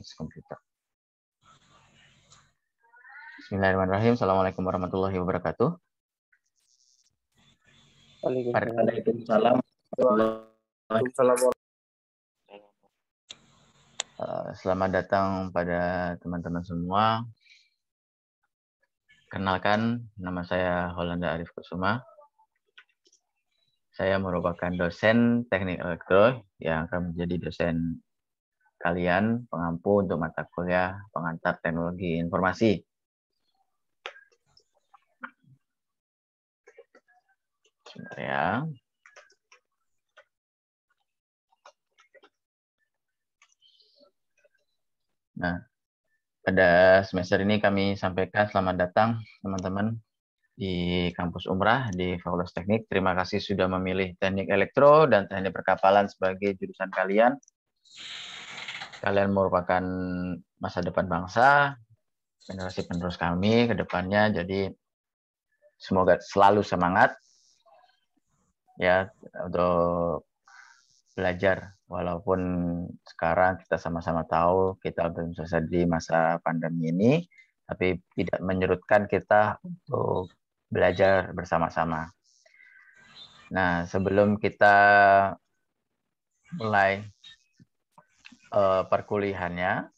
Science Computer. Bismillahirrahmanirrahim. Assalamualaikum warahmatullahi wabarakatuh. Waalaikumsalam. Eh, selamat datang pada teman-teman semua. Kenalkan, nama saya Holanda Arif Kusuma. Saya merupakan dosen teknik elektro yang akan menjadi dosen kalian pengampu untuk mata kuliah pengantar teknologi informasi. Sebentar ya. Nah, pada semester ini kami sampaikan selamat datang teman-teman di kampus Umrah di Fakultas Teknik. Terima kasih sudah memilih Teknik Elektro dan Teknik Perkapalan sebagai jurusan kalian. Kalian merupakan masa depan bangsa, generasi penerus kami ke depannya. Jadi semoga selalu semangat ya untuk belajar walaupun sekarang kita sama-sama tahu kita belum selesai di masa pandemi ini tapi tidak menyerutkan kita untuk belajar bersama-sama. Nah, sebelum kita mulai uh, perkuliahannya.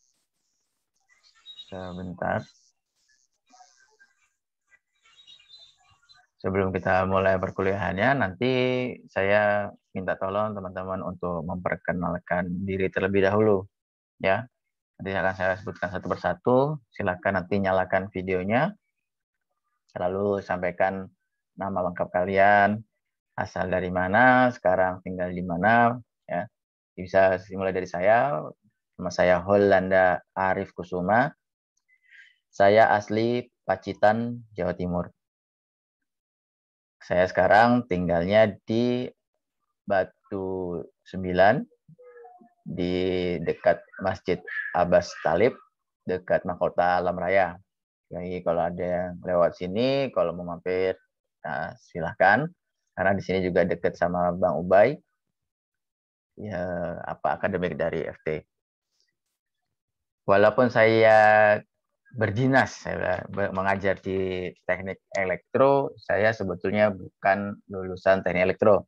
Sebentar. Sebelum kita mulai perkuliahannya, nanti saya minta tolong teman-teman untuk memperkenalkan diri terlebih dahulu. Ya, nanti akan saya sebutkan satu persatu. Silakan nanti nyalakan videonya, lalu sampaikan nama lengkap kalian, asal dari mana, sekarang tinggal di mana, ya bisa dimulai dari saya. Nama saya Holanda Arif Kusuma. Saya asli Pacitan, Jawa Timur. Saya sekarang tinggalnya di Batu 9 di dekat Masjid Abbas Talib dekat mahkota Alam Raya. Jadi kalau ada yang lewat sini, kalau mau mampir, nah silahkan. Karena di sini juga dekat sama Bang Ubay ya, apa akademik dari FT. Walaupun saya berdinas saya mengajar di teknik elektro, saya sebetulnya bukan lulusan teknik elektro.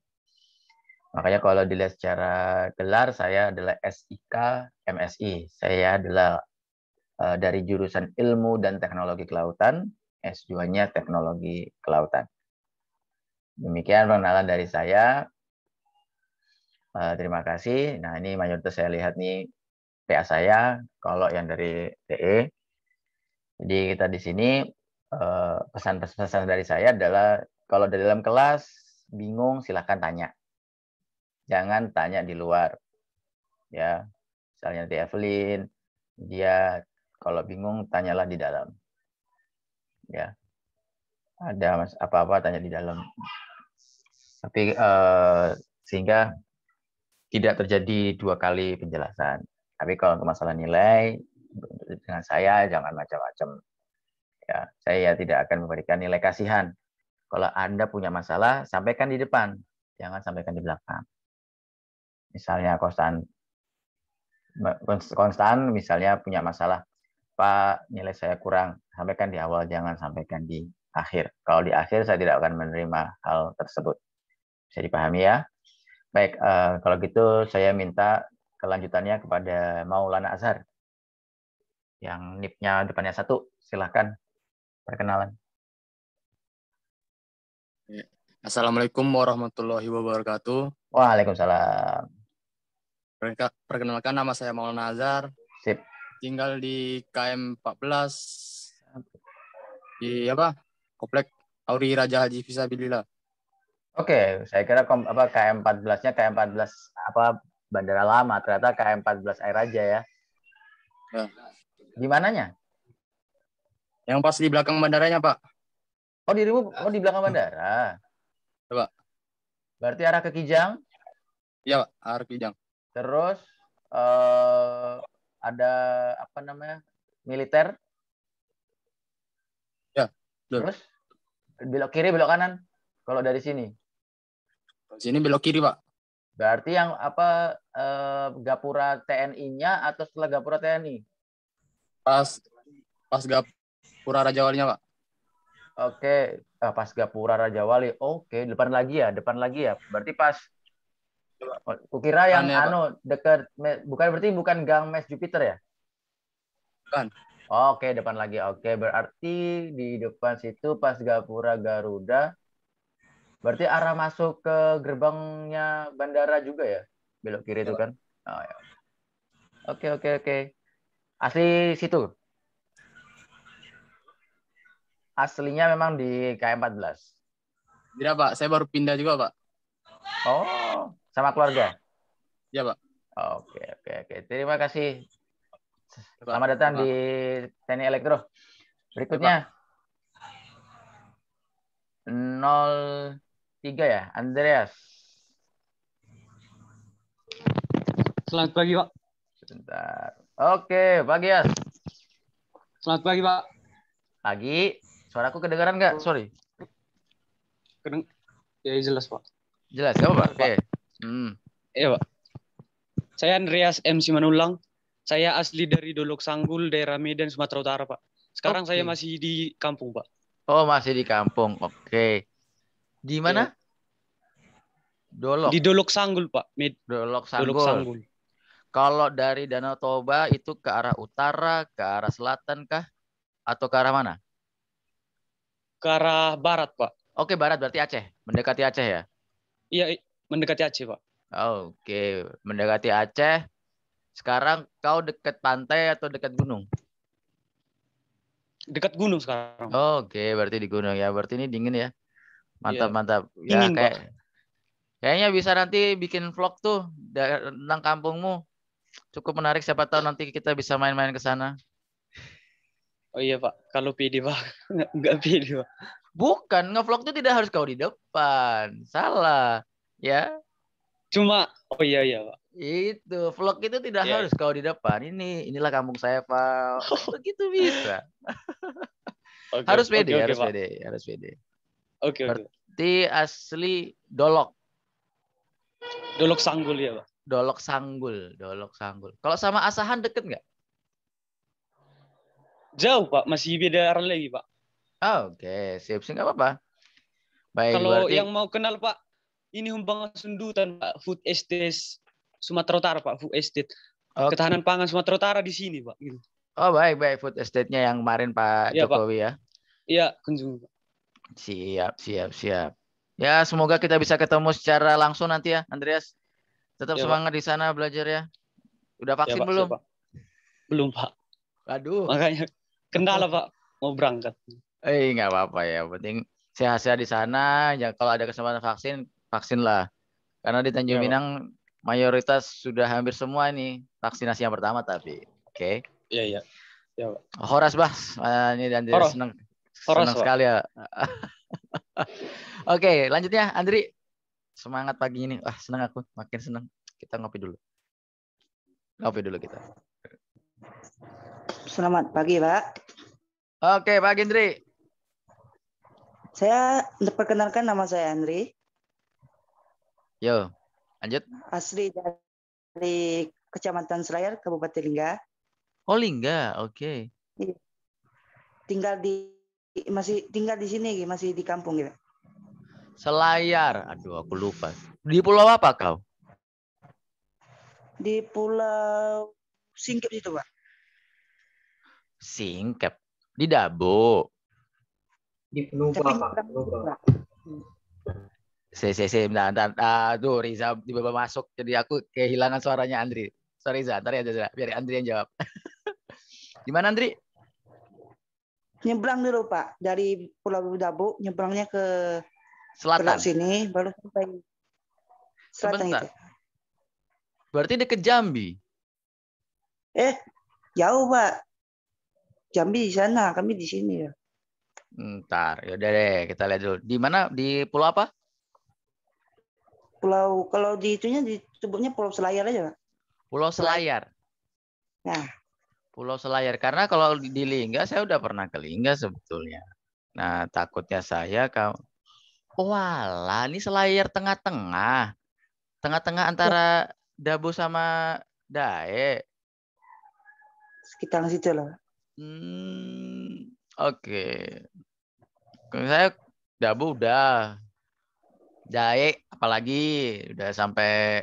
Makanya kalau dilihat secara gelar saya adalah SIK MSI. Saya adalah eh, dari jurusan Ilmu dan Teknologi Kelautan, S2-nya Teknologi Kelautan. Demikian pengenalan dari saya. Eh, terima kasih. Nah, ini mayoritas saya lihat nih PA saya, kalau yang dari TE. Jadi kita di sini eh, pesan-pesan dari saya adalah kalau di dalam kelas bingung silahkan tanya. Jangan tanya di luar. Ya, misalnya di Evelyn, dia kalau bingung tanyalah di dalam. Ya. Ada apa-apa tanya di dalam. Tapi uh, sehingga tidak terjadi dua kali penjelasan. Tapi kalau untuk masalah nilai dengan saya jangan macam-macam. Ya, saya ya tidak akan memberikan nilai kasihan. Kalau Anda punya masalah, sampaikan di depan, jangan sampaikan di belakang. Misalnya konstan konstan misalnya punya masalah, Pak, nilai saya kurang, sampaikan di awal, jangan sampaikan di akhir. Kalau di akhir saya tidak akan menerima hal tersebut. Bisa dipahami ya? Baik, uh, kalau gitu saya minta kelanjutannya kepada Maulana Azhar. Yang nipnya depannya satu, silahkan perkenalan. Ya, assalamualaikum warahmatullahi wabarakatuh. Waalaikumsalam. Perkenalkan nama saya Maulana Azhar. Sip. Tinggal di KM 14 di apa? Komplek Auri Raja Haji Fisabilillah. Oke, okay, saya kira kom, apa KM14-nya KM14 apa Bandara Lama, ternyata KM14 Air aja ya. ya. Di mananya? Yang pas di belakang bandaranya, Pak. Oh, dirimu oh di belakang bandara. Coba. Berarti arah ke Kijang? Iya, Pak, arah Kijang. Terus eh ada apa namanya? Militer? Ya, betul. Terus belok kiri, belok kanan kalau dari sini. Sini belok kiri, Pak. Berarti yang apa eh, gapura TNI-nya atau setelah gapura TNI? Pas pas gapura Raja Wali nya Pak. Oke, ah, pas gapura Raja Wali. Oke, depan lagi ya, depan lagi ya. Berarti pas Kukira yang Aneh, anu dekat bukan berarti bukan Gang Mes Jupiter ya? kan. Oke, depan lagi. Oke, berarti di depan situ pas Gapura Garuda Berarti arah masuk ke gerbangnya bandara juga ya? Belok kiri itu iya, kan? Oh, ya. Oke, oke, oke. Asli situ? Aslinya memang di KM14? Tidak, iya, Pak. Saya baru pindah juga, Pak. Oh, sama keluarga? Ya, Pak. Oke, oke, oke. Terima kasih. Iya, Selamat datang Pak. di TNI Elektro. Berikutnya. Ya, 0 tiga ya, Andreas. Selamat pagi, Pak. Sebentar. Oke, pagi ya Selamat pagi, Pak. Pagi. Suaraku kedengaran nggak? Sorry. Kedeng ya, jelas, Pak. Jelas, ya, Pak. Oke. Hmm. Ya, Pak. Saya Andreas M. Simanulang. Saya asli dari Dolok Sanggul, daerah Medan, Sumatera Utara, Pak. Sekarang okay. saya masih di kampung, Pak. Oh, masih di kampung. Oke. Okay. Di iya. mana? Dolok. Di Dolok Sanggul, Pak. Mid. Dolok Sanggul. Sanggul. Kalau dari Danau Toba itu ke arah utara, ke arah selatan kah? Atau ke arah mana? Ke arah barat, Pak. Oke, barat berarti Aceh. Mendekati Aceh ya? Iya, mendekati Aceh, Pak. Oke, mendekati Aceh. Sekarang kau dekat pantai atau dekat gunung? Dekat gunung sekarang. Oke, berarti di gunung ya. Berarti ini dingin ya mantap yeah. mantap ya Ingin, kayak kayaknya bisa nanti bikin vlog tuh tentang kampungmu cukup menarik siapa tahu nanti kita bisa main-main ke sana oh iya pak kalau pidi pak nggak pidi pak bukan ngevlog tuh tidak harus kau di depan salah ya cuma oh iya iya pak itu vlog itu tidak yeah. harus kau di depan ini inilah kampung saya pak begitu bisa okay. harus pede okay, okay, harus pede harus pede Oke, okay, oke. Berarti okay. asli Dolok. Dolok Sanggul ya, Pak. Dolok Sanggul, Dolok Sanggul. Kalau sama Asahan deket nggak? Jauh, Pak. Masih beda arah lagi, Pak. Oh, oke, okay. siap sih nggak apa-apa. Baik, Kalau berarti... yang mau kenal, Pak, ini Humbang Sundutan, Pak. Food Estate Sumatera Utara, Pak. Food Estate. Okay. Ketahanan pangan Sumatera Utara di sini, Pak. Gitu. Oh, baik, baik. Food estate-nya yang kemarin Pak ya, Jokowi Pak. ya. Iya, kunjung, Pak. Siap, siap, siap. Ya, semoga kita bisa ketemu secara langsung nanti ya, Andreas. Tetap ya, semangat Pak. di sana belajar ya. Udah vaksin ya, Pak, belum? Ya, Pak. Belum, Pak. Aduh. Makanya kendala, Pak. Mau berangkat. Eh, nggak apa-apa ya. Penting sehat-sehat di sana. Ya, kalau ada kesempatan vaksin, vaksin lah. Karena di Tanjung ya, Minang mayoritas sudah hampir semua ini vaksinasi yang pertama tapi. Oke. Okay. Iya, iya. Ya, Horas, Bah. ini dan Horas. senang Horos, Senang sekali ya. Oke, okay, lanjutnya Andri. Semangat pagi ini. Wah, senang aku. Makin senang. Kita ngopi dulu. Ngopi dulu kita. Selamat pagi, Pak. Oke, okay, Pak Andri. Saya perkenalkan nama saya Andri. Yo, lanjut. Asli dari Kecamatan Selayar, Kabupaten Lingga. Oh, Lingga. Oke. Okay. Iya. Tinggal di masih tinggal di sini gitu, masih di kampung gitu. Selayar. Aduh, aku lupa. Di pulau apa kau? Di pulau Singkep situ, Pak. Singkep. Di Dabo. Di Lupa, Tapi, Pak. Lupa. Se, se, se, bentar, Riza tiba-tiba masuk, jadi aku kehilangan suaranya Andri. Sorry Riza, tadi aja ya, biar Andri yang jawab. Gimana Andri? nyebrang dulu Pak dari Pulau Budabu nyebrangnya ke selatan sini baru sampai selatan Sebentar. itu. Berarti dekat Jambi. Eh, jauh Pak. Jambi di sana, kami di sini ya. Ntar, yaudah deh kita lihat dulu. Di mana? Di pulau apa? Pulau kalau di itunya disebutnya Pulau Selayar aja, Pak. Pulau Selayar. Nah, Pulau Selayar karena kalau di Lingga saya udah pernah ke Lingga sebetulnya. Nah, takutnya saya kau. walah wala, ini Selayar tengah-tengah. Tengah-tengah antara Dabu sama Dae. Sekitar situ lah. Hmm, oke. Okay. Saya Dabu udah. Dae apalagi udah sampai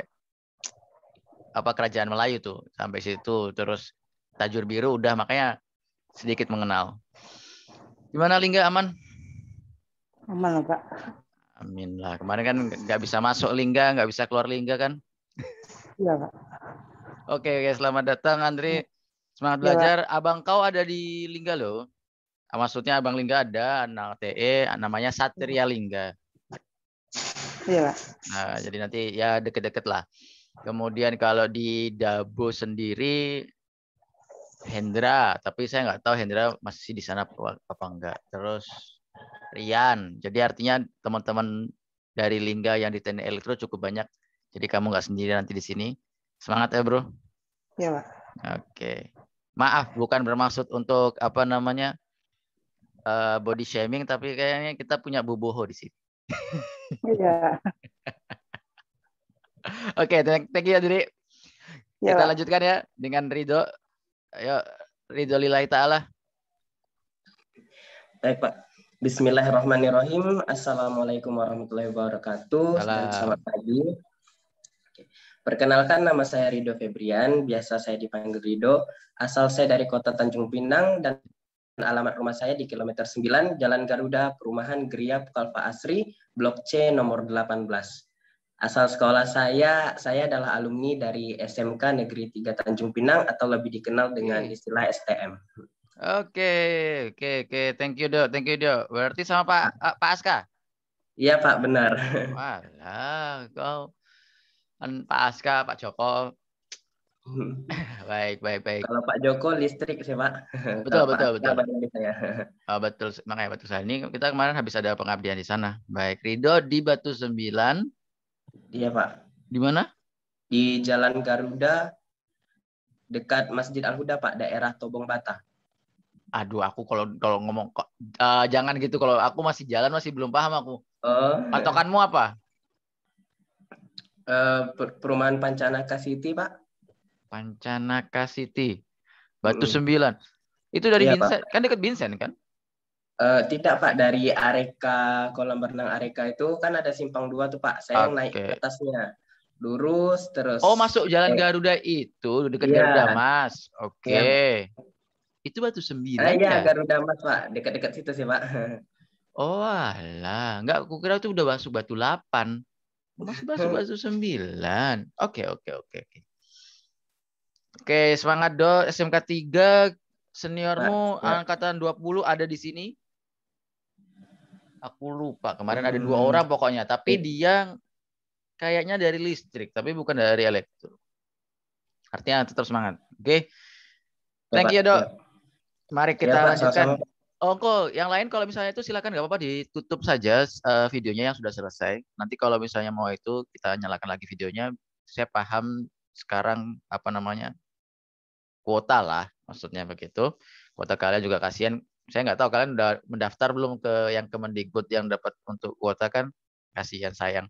apa kerajaan Melayu tuh sampai situ terus tajur biru udah makanya sedikit mengenal. Gimana Lingga aman? Aman lah Pak. Amin lah. Kemarin kan nggak bisa masuk Lingga, nggak bisa keluar Lingga kan? Iya Pak. Oke, oke selamat datang Andre iya. Semangat ya, belajar. Pak. Abang kau ada di Lingga loh. Ah, maksudnya Abang Lingga ada, anak TE, namanya Satria iya. Lingga. Iya Pak. Nah, jadi nanti ya deket-deket lah. Kemudian kalau di Dabo sendiri Hendra, tapi saya nggak tahu Hendra masih di sana apa enggak. Terus Rian. Jadi artinya teman-teman dari Lingga yang di TNI e Elektro cukup banyak. Jadi kamu nggak sendiri nanti di sini. Semangat ya, Bro. Iya, Pak. Oke. Maaf, bukan bermaksud untuk apa namanya uh, body shaming, tapi kayaknya kita punya buboho di sini. Iya. Oke, okay, thank you ya, Jadi iya, kita lanjutkan ya dengan Rido. Ayo, lillahi Ta'ala. Baik, Pak. Bismillahirrahmanirrahim. Assalamualaikum warahmatullahi wabarakatuh. Selamat pagi. Perkenalkan nama saya Rido Febrian, biasa saya dipanggil Rido. Asal saya dari kota Tanjung Pinang dan alamat rumah saya di kilometer 9 Jalan Garuda, Perumahan Geria Pukalpa Asri, Blok C nomor 18. Asal sekolah saya, saya adalah alumni dari SMK Negeri Tiga Tanjung Pinang atau lebih dikenal dengan istilah STM. Oke, oke, oke. Thank you, Dok. Thank you, Dok. Berarti sama Pak uh, Pak Aska? Iya, Pak, benar. Walah, kau kan Pak Aska, Pak Joko. baik, baik, baik. Kalau Pak Joko listrik sih, Pak. Betul, Kalau betul, Pak betul. Saya. Oh, betul, makanya betul saya. Ini kita kemarin habis ada pengabdian di sana. Baik, Rido di Batu Sembilan. Iya Pak. Di mana? Di Jalan Garuda dekat Masjid Al Huda Pak, daerah Tobong Bata. Aduh, aku kalau kalau ngomong uh, jangan gitu kalau aku masih jalan masih belum paham aku. Uh, Patokanmu apa? Uh, perumahan Pancanaka City Pak. Pancanaka City, Batu Sembilan. Hmm. Itu dari iya, Binsen, kan dekat Binsen kan? Uh, tidak Pak dari Areka kolam berenang Areka itu kan ada simpang dua tuh Pak. Saya okay. yang naik ke atasnya lurus terus. Oh masuk jalan okay. Garuda itu dekat yeah. Garuda Mas. Oke. Okay. Iya. Yeah. Itu batu sembilan. Eh, iya ya? Garuda Mas Pak dekat-dekat situ sih Pak. Oh alah, nggak aku kira itu udah masuk batu delapan. Masuk batu batu sembilan. Oke oke oke oke. Oke semangat do SMK tiga seniormu Pak, angkatan 20 ada di sini. Aku lupa. Kemarin hmm. ada dua hmm. orang pokoknya, tapi iya. dia kayaknya dari listrik, tapi bukan dari elektro. Artinya tetap semangat. Oke. Okay? Thank you, Dok. Mari kita ya, lanjutkan. Sama Oh, yang lain kalau misalnya itu silakan nggak apa-apa ditutup saja uh, videonya yang sudah selesai. Nanti kalau misalnya mau itu kita nyalakan lagi videonya. Saya paham sekarang apa namanya? kuota lah, maksudnya begitu. Kuota kalian juga kasihan saya nggak tahu kalian udah mendaftar belum ke yang Kemendikbud yang dapat untuk kuota kan kasihan sayang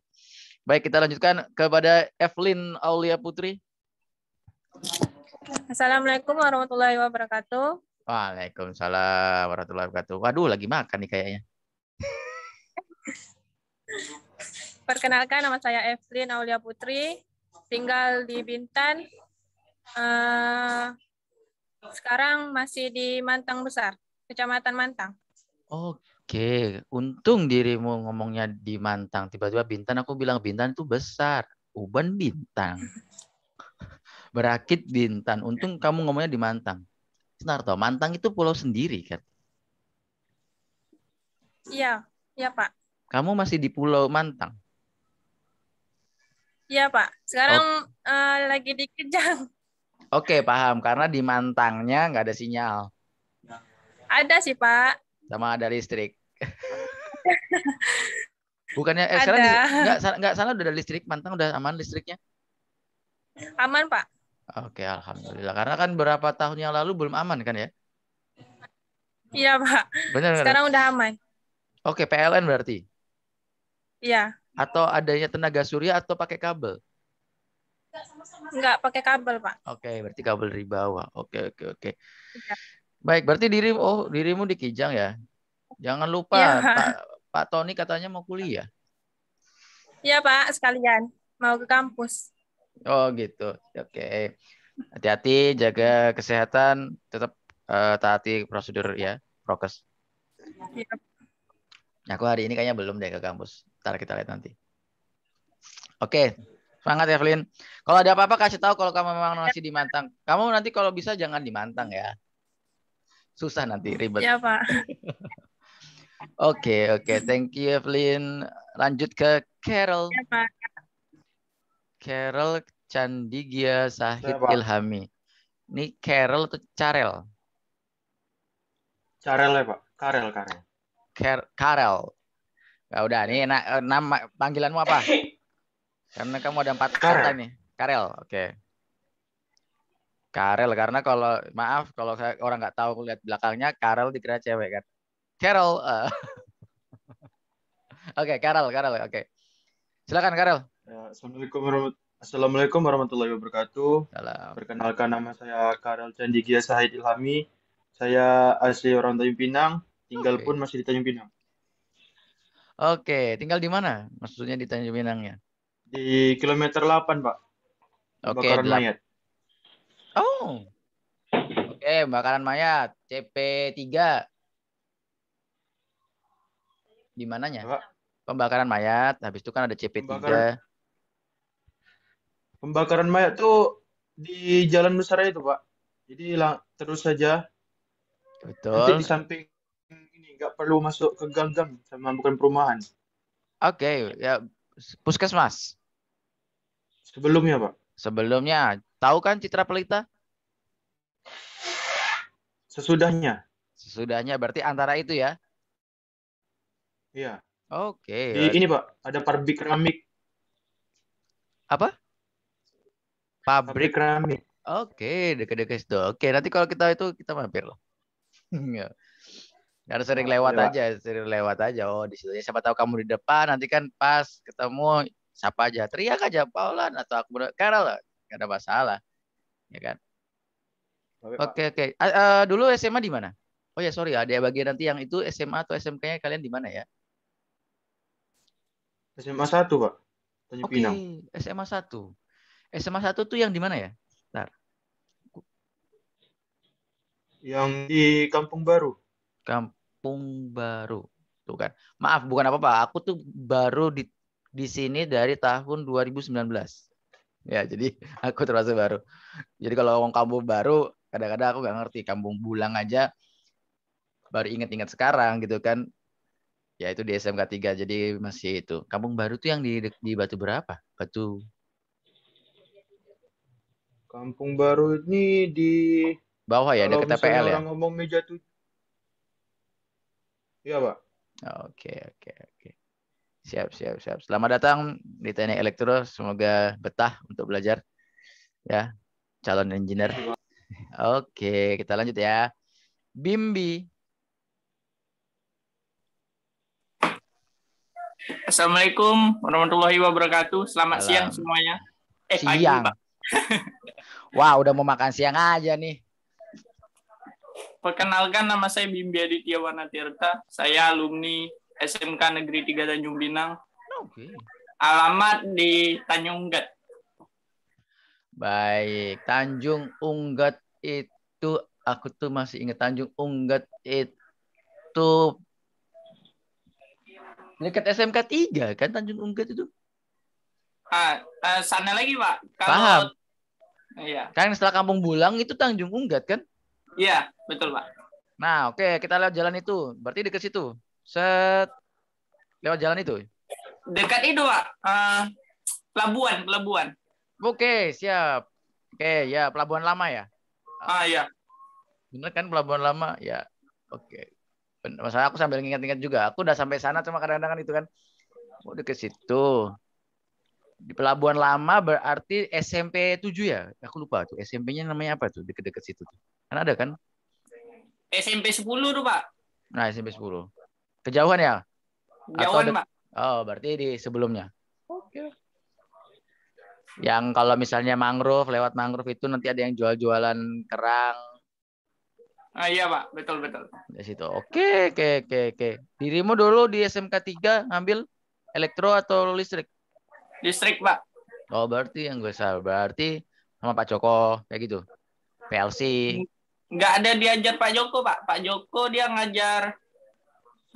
baik kita lanjutkan kepada Evelyn Aulia Putri Assalamualaikum warahmatullahi wabarakatuh Waalaikumsalam warahmatullahi wabarakatuh waduh lagi makan nih kayaknya Perkenalkan nama saya Evelyn Aulia Putri, tinggal di Bintan. Eh, sekarang masih di Mantang Besar. Kecamatan Mantang. Oke, untung dirimu ngomongnya di Mantang. Tiba-tiba Bintan aku bilang Bintan itu besar. Uban Bintan, Berakit Bintan. Untung kamu ngomongnya di Mantang. Senar toh, Mantang itu pulau sendiri kan? Iya, iya Pak. Kamu masih di Pulau Mantang? Iya Pak. Sekarang oh. uh, lagi di Kejang. Oke, paham. Karena di Mantangnya nggak ada sinyal. Ada sih Pak. Sama ada listrik. Bukannya eh, sekarang nggak nggak salah udah ada listrik mantang udah aman listriknya? Aman Pak. Oke alhamdulillah karena kan berapa tahun yang lalu belum aman kan ya? Iya Pak. Benar. Sekarang udah aman. Oke PLN berarti. Iya. Atau adanya tenaga surya atau pakai kabel? Enggak pakai kabel, Pak. Oke, berarti kabel dari bawah. Oke, oke, oke. Ya. Baik, berarti diri oh dirimu di Kijang ya. Jangan lupa ya. Pak Pak Tony katanya mau kuliah. Iya Pak, sekalian mau ke kampus. Oh gitu, oke. Hati-hati, jaga kesehatan, tetap uh, taati prosedur ya, prokes. Ya. Aku hari ini kayaknya belum deh ke kampus. Ntar kita lihat nanti. Oke, semangat Evelyn. Kalau ada apa-apa kasih tahu kalau kamu memang masih di Mantang. Kamu nanti kalau bisa jangan di Mantang ya. Susah nanti ribet. Ya Pak. Oke, oke. Okay, okay. Thank you, Evelyn. Lanjut ke Carol. Ya, Pak. Carol Candigia Sahid ya, Ilhami. Ini Carol atau Carel? Carel ya, Pak. Karel, Karel. Car Karel. Ya udah, ini eh, nama panggilanmu apa? Karena kamu ada empat kata nih. Karel, oke. Okay. Karel karena kalau maaf kalau orang nggak tahu lihat belakangnya Karel dikira cewek kan. Carol. Uh. oke, okay, Karel, Karel. Oke. Okay. Silakan Karel. Ya, Assalamualaikum warahmatullahi Assalamualaikum warahmatullahi wabarakatuh. Salam. Perkenalkan nama saya Karel Candigia Sahid Ilhami. Saya asli orang Tanjung Pinang, tinggal okay. pun masih di Tanjung Pinang. Oke, okay. tinggal di mana? Maksudnya di Tanjung Pinang ya? Di kilometer 8, Pak. Oke, okay, Oh. Oke, okay, bakaran mayat. CP3. Di mananya? Pembakaran mayat. Habis itu kan ada CP3. Pembakaran, Pembakaran mayat tuh di jalan besar itu, Pak. Jadi lang terus saja. Betul. Nanti di samping ini nggak perlu masuk ke gang-gang sama bukan perumahan. Oke, okay, ya puskesmas. Sebelumnya, Pak. Sebelumnya Tahu kan citra pelita? Sesudahnya. Sesudahnya berarti antara itu ya? Iya. Oke. Okay. ini Pak, ada pabrik keramik. Apa? Pabrik, keramik. Oke, okay, deket dekat situ. Oke, okay, nanti kalau kita itu kita mampir loh. Harus ya. sering lewat ya, aja, sering lewat aja. Oh, di situ siapa tahu kamu di depan, nanti kan pas ketemu siapa aja, teriak aja Paulan atau aku Karel gak ada masalah ya kan oke oke okay. uh, eh, uh, dulu SMA di mana oh ya sorry ya, ada bagian nanti yang itu SMA atau SMK-nya kalian di mana ya SMA 1, Pak. Tanjung okay. Pinang. SMA 1. SMA 1 tuh yang di mana ya? Bentar. Yang di Kampung Baru. Kampung Baru. Tuh kan. Maaf, bukan apa-apa. Aku tuh baru di di sini dari tahun 2019 ya jadi aku terasa baru jadi kalau ngomong kampung baru kadang-kadang aku nggak ngerti kampung bulang aja baru inget-inget sekarang gitu kan ya itu di SMK 3 jadi masih itu kampung baru tuh yang di di batu berapa batu kampung baru ini di bawah ya dekat TPL ya orang ngomong meja tuh iya pak oke okay, oke okay, oke okay. Siap, siap, siap. Selamat datang di TNI Elektro. Semoga betah untuk belajar. Ya, calon engineer. Oke, kita lanjut ya. Bimbi. Assalamualaikum warahmatullahi wabarakatuh. Selamat Alam. siang semuanya. Eh, siang. Pagi, Pak. Wah, udah mau makan siang aja nih. Perkenalkan nama saya Bimbi Aditya Wanatirta. Saya alumni SMK Negeri 3 Tanjung Pinang. Oke. Okay. Alamat di Tanjung Unggat. Baik, Tanjung Unggat itu aku tuh masih ingat Tanjung Unggat itu dekat SMK 3 kan Tanjung Unggat itu. Ah, uh, sana lagi, Pak. Kalau Paham. Iya. Kan setelah Kampung Bulang itu Tanjung Unggat kan? Iya, betul, Pak. Nah, oke, okay. kita lihat jalan itu. Berarti dekat situ. Set. Lewat jalan itu? Dekat itu, Pak. Uh, pelabuhan, pelabuhan. Oke, siap. Oke, ya pelabuhan lama ya? Ah, ya. Bener kan pelabuhan lama? Ya. Oke. Masalah aku sambil ingat-ingat juga. Aku udah sampai sana cuma kadang-kadang kan itu kan. Udah oh, ke situ. Di pelabuhan lama berarti SMP 7 ya? Aku lupa tuh. SMP-nya namanya apa tuh? Deket-deket situ tuh. Kan ada kan? SMP 10 tuh, Pak. Nah, SMP 10. Kejauhan ya? Kejauhan, Pak. Oh, berarti di sebelumnya. Oke. Okay. Yang kalau misalnya mangrove, lewat mangrove itu nanti ada yang jual-jualan kerang. Ah, iya, Pak. Betul, betul. Di situ. Oke, okay, oke, okay, oke, okay, oke. Okay. Dirimu dulu di SMK 3 ngambil elektro atau listrik? Listrik, Pak. Oh, berarti yang gue salah. Berarti sama Pak Joko, kayak gitu. PLC. Nggak ada diajar Pak Joko, Pak. Pak Joko dia ngajar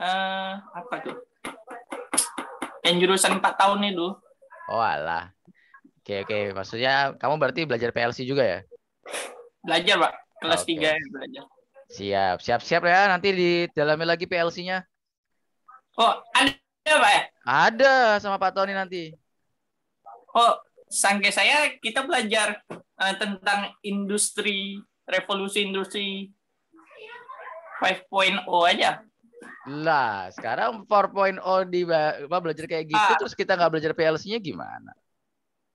uh, apa tuh? Yang jurusan 4 tahun itu. Oh alah. Oke okay, oke, okay. maksudnya kamu berarti belajar PLC juga ya? Belajar, Pak. Kelas tiga okay. 3 belajar. Siap, siap-siap ya nanti didalami lagi PLC-nya. Oh, ada Pak ya? Ada sama Pak Tony nanti. Oh, sangke saya kita belajar uh, tentang industri revolusi industri 5.0 aja. Lah, sekarang 4.0 di apa, belajar kayak gitu ah. terus kita nggak belajar PLC-nya gimana?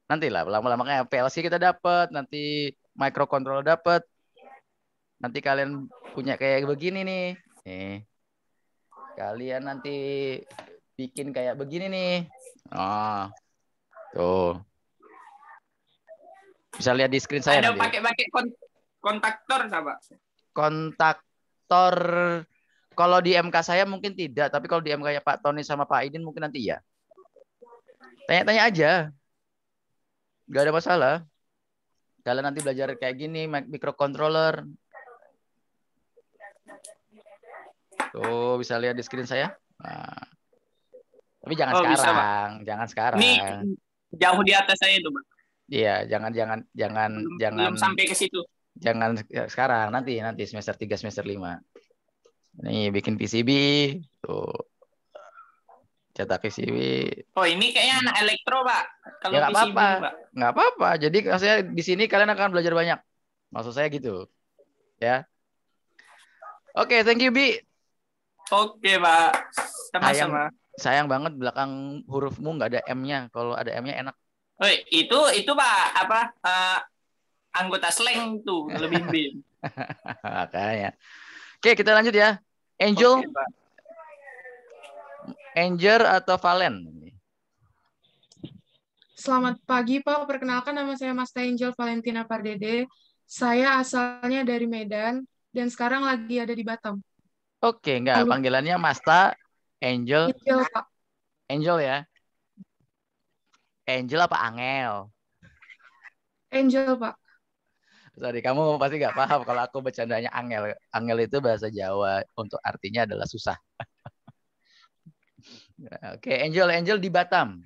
Nanti lah, lama-lama kayak PLC kita dapat, nanti microcontroller dapat. Nanti kalian punya kayak begini nih. Nih. Kalian nanti bikin kayak begini nih. Oh. Tuh. Bisa lihat di screen saya Ada pakai-pakai kontaktor, sahabat. Kontaktor kalau di MK saya mungkin tidak, tapi kalau di mk ya Pak Tony sama Pak Aidin mungkin nanti ya. Tanya-tanya aja. Gak ada masalah. Kalian nanti belajar kayak gini, microcontroller. Tuh, bisa lihat di screen saya. Nah. Tapi jangan oh, sekarang, bisa, jangan sekarang. Ini jauh di atas saya itu, Bang. Iya, jangan jangan jangan belum, jangan sampai ke situ. Jangan ya, sekarang, nanti nanti semester 3 semester 5. Ini bikin PCB tuh cetak PCB. Oh ini kayaknya anak elektro pak. Kalau ya nggak apa-apa, nggak apa-apa. Jadi maksudnya di sini kalian akan belajar banyak. Maksud saya gitu, ya. Oke, okay, thank you Bi. Oke okay, pak, sama-sama. Sayang, sayang banget belakang hurufmu nggak ada M-nya. Kalau ada M-nya enak. Oh itu itu pak apa uh, anggota slang tuh lebih bin. Kayaknya. Oke, kita lanjut ya. Angel. Okay, Angel atau Valen? Selamat pagi, Pak. Perkenalkan nama saya Mas Angel Valentina Pardede. Saya asalnya dari Medan dan sekarang lagi ada di Batam. Oke, enggak. Halo. Panggilannya Masta Angel. Angel, Pak. Angel ya. Angel apa Angel? Angel, Pak sorry kamu pasti nggak paham kalau aku bercandanya angel angel itu bahasa Jawa untuk artinya adalah susah oke okay, Angel Angel di Batam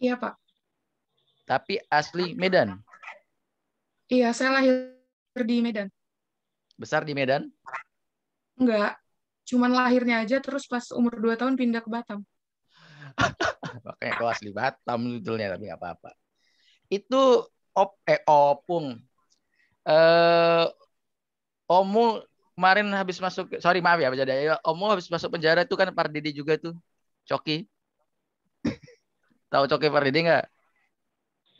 iya pak tapi asli Medan iya saya lahir di Medan besar di Medan enggak cuman lahirnya aja terus pas umur 2 tahun pindah ke Batam makanya kau asli Batam sebetulnya tapi nggak apa-apa itu op eh opung eh Omu kemarin habis masuk sorry maaf ya Bajada, ya Omu habis masuk penjara itu kan Pardidi juga tuh Coki tahu Coki Pardidi nggak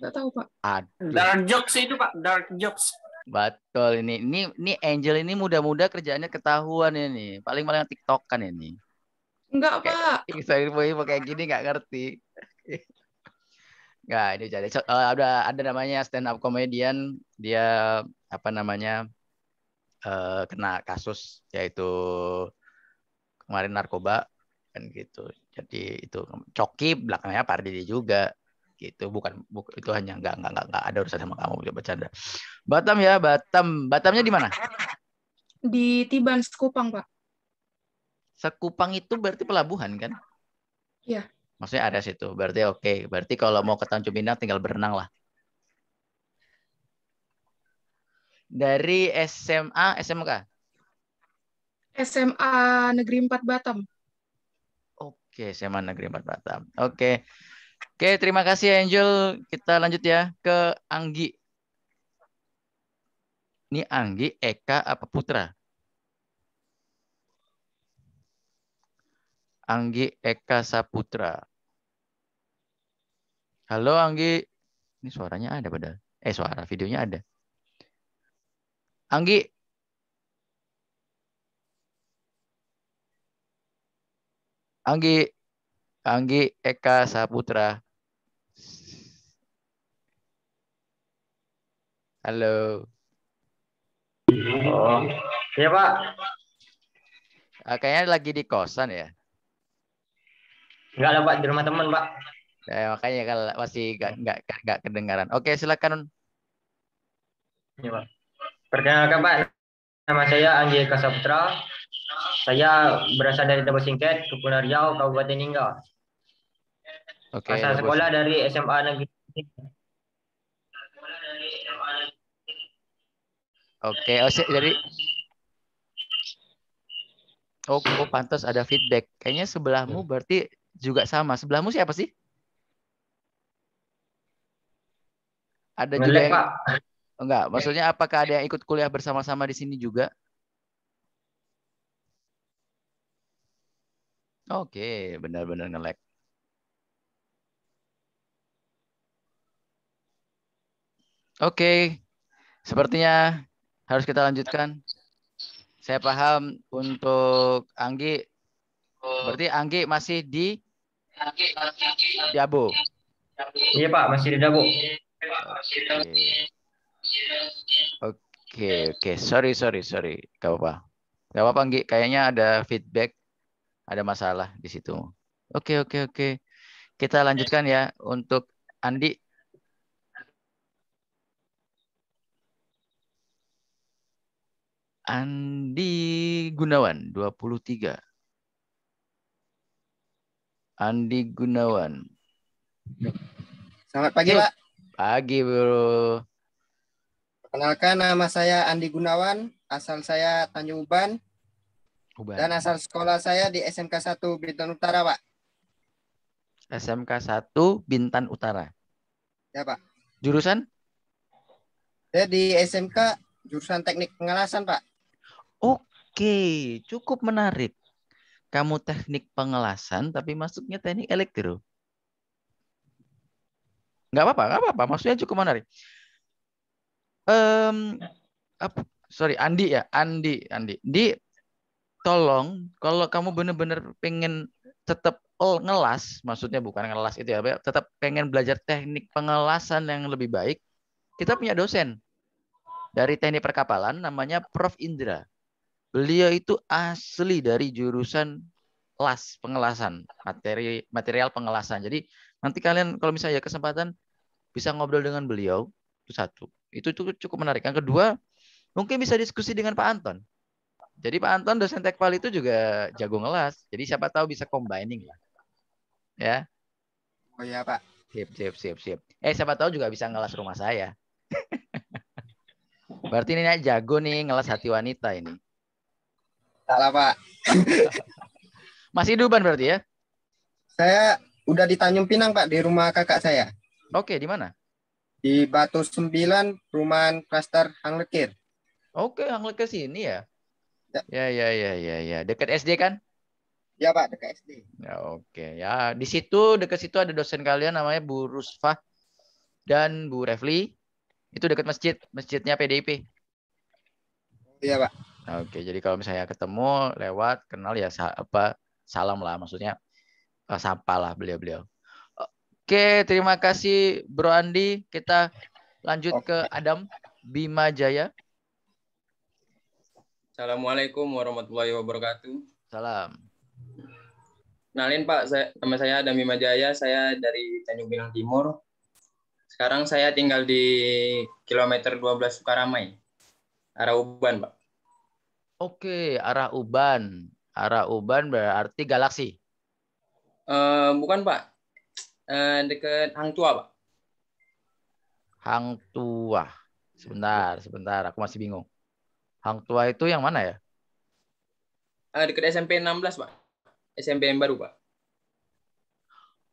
nggak tahu pak Aduh. dark jokes itu pak dark jokes Betul ini. Ini ini Angel ini muda-muda kerjaannya ketahuan ini. Paling-paling TikTok kan ini. Enggak, Pak. Instagram kayak gini nggak ngerti. Nah, ini jadi uh, eh, ada ada namanya stand up comedian dia apa namanya uh, kena kasus yaitu kemarin narkoba kan gitu. Jadi itu Coki belakangnya Pardidi juga gitu bukan bu, itu hanya nggak nggak nggak ada urusan sama kamu udah ya, bercanda Batam ya Batam Batamnya di mana di Tiban Sekupang pak Sekupang itu berarti pelabuhan kan iya Maksudnya area situ. Berarti oke. Okay. Berarti kalau mau ke Tanjung Pinang tinggal berenang lah. Dari SMA, SMK? SMA Negeri Empat Batam. Oke, okay, SMA Negeri Empat Batam. Oke. Okay. Oke, okay, terima kasih Angel. Kita lanjut ya ke Anggi. Ini Anggi, Eka, apa Putra? Anggi Eka Saputra. Halo Anggi. Ini suaranya ada padahal. Eh suara videonya ada. Anggi. Anggi. Anggi Eka Saputra. Halo. Oh, ya Pak. Ah, kayaknya lagi di kosan ya. Enggak lah, Pak. Di rumah teman, Pak. Ya, makanya kalau masih enggak enggak enggak kedengaran. Oke, silakan. Ya, Pak. Perkenalkan, Pak. Nama saya Anjay Kasaputra. Saya berasal dari Tebo Singket, Kepulauan Riau, Kabupaten Ningga. Oke. Okay, Asal sekolah dari SMA Negeri. Oke, okay. oh, jadi Oh, oh pantas ada feedback. Kayaknya sebelahmu hmm. berarti juga sama. Sebelahmu siapa sih? Ada Mereka. juga yang... Enggak, maksudnya apakah ada yang ikut kuliah bersama-sama di sini juga? Oke, benar-benar ngelek. Oke, sepertinya harus kita lanjutkan. Saya paham untuk Anggi. Berarti Anggi masih di Dabo. Iya Pak, masih di Dabo. Oke. Oke, Sorry, sorry, sorry. Gak apa-apa. Gak apa-apa, Nggi. Kayaknya ada feedback. Ada masalah di situ. Oke, oke, oke. Kita lanjutkan ya untuk Andi. Andi Gunawan, 23. Andi Gunawan. Selamat pagi, Pak. Pagi, Bro. Perkenalkan nama saya Andi Gunawan, asal saya Tanjung Uban. Uban. Dan asal sekolah saya di SMK 1 Bintan Utara, Pak. SMK 1 Bintan Utara. Ya, Pak. Jurusan? Saya di SMK jurusan Teknik Pengelasan, Pak. Oke, cukup menarik kamu teknik pengelasan tapi masuknya teknik elektro. Nggak apa-apa, nggak apa-apa. Maksudnya cukup menarik. Um, apa, sorry, Andi ya, Andi, Andi. Di tolong kalau kamu benar-benar pengen tetap all ngelas, maksudnya bukan ngelas itu ya, tetap pengen belajar teknik pengelasan yang lebih baik, kita punya dosen dari teknik perkapalan namanya Prof Indra. Beliau itu asli dari jurusan las pengelasan, materi material pengelasan. Jadi nanti kalian kalau misalnya kesempatan bisa ngobrol dengan beliau itu satu. Itu cukup, menarik. Yang kedua, mungkin bisa diskusi dengan Pak Anton. Jadi Pak Anton dosen Tekpal itu juga jago ngelas. Jadi siapa tahu bisa combining lah. Ya. Oh ya Pak. Siap siap siap siap. Eh, siapa tahu juga bisa ngelas rumah saya. Berarti ini jago nih ngelas hati wanita ini. Salah Pak. Masih Duban berarti ya? Saya udah di Tanjung Pinang Pak, di rumah kakak saya. Oke, di mana? Di Batu Sembilan, perumahan Cluster Hang Lekir. Oke, Hang Lekir sini ya? Ya, ya, ya, ya, ya. ya. Dekat SD kan? Ya Pak, dekat SD. Ya oke. Ya di situ dekat situ ada dosen kalian namanya Bu Rusfa dan Bu Refli. Itu dekat masjid, masjidnya PDIP. Oh, iya Pak. Oke, jadi kalau misalnya ketemu lewat kenal ya apa salam lah maksudnya uh, sapa lah beliau-beliau. Oke, terima kasih Bro Andi. Kita lanjut okay. ke Adam Bima Jaya. Assalamualaikum warahmatullahi wabarakatuh. Salam. Nalin Pak, saya, nama saya Adam Bima Jaya, saya dari Tanjung Pinang Timur. Sekarang saya tinggal di kilometer 12 Sukaramai, arah Uban Pak. Oke, arah uban. Arah uban berarti galaksi. Uh, bukan Pak, uh, eh, dekat Hang Tua Pak. Hang Tua. Sebentar, sebentar. Aku masih bingung. Hang Tua itu yang mana ya? Uh, eh, dekat SMP 16 Pak. SMP yang baru Pak.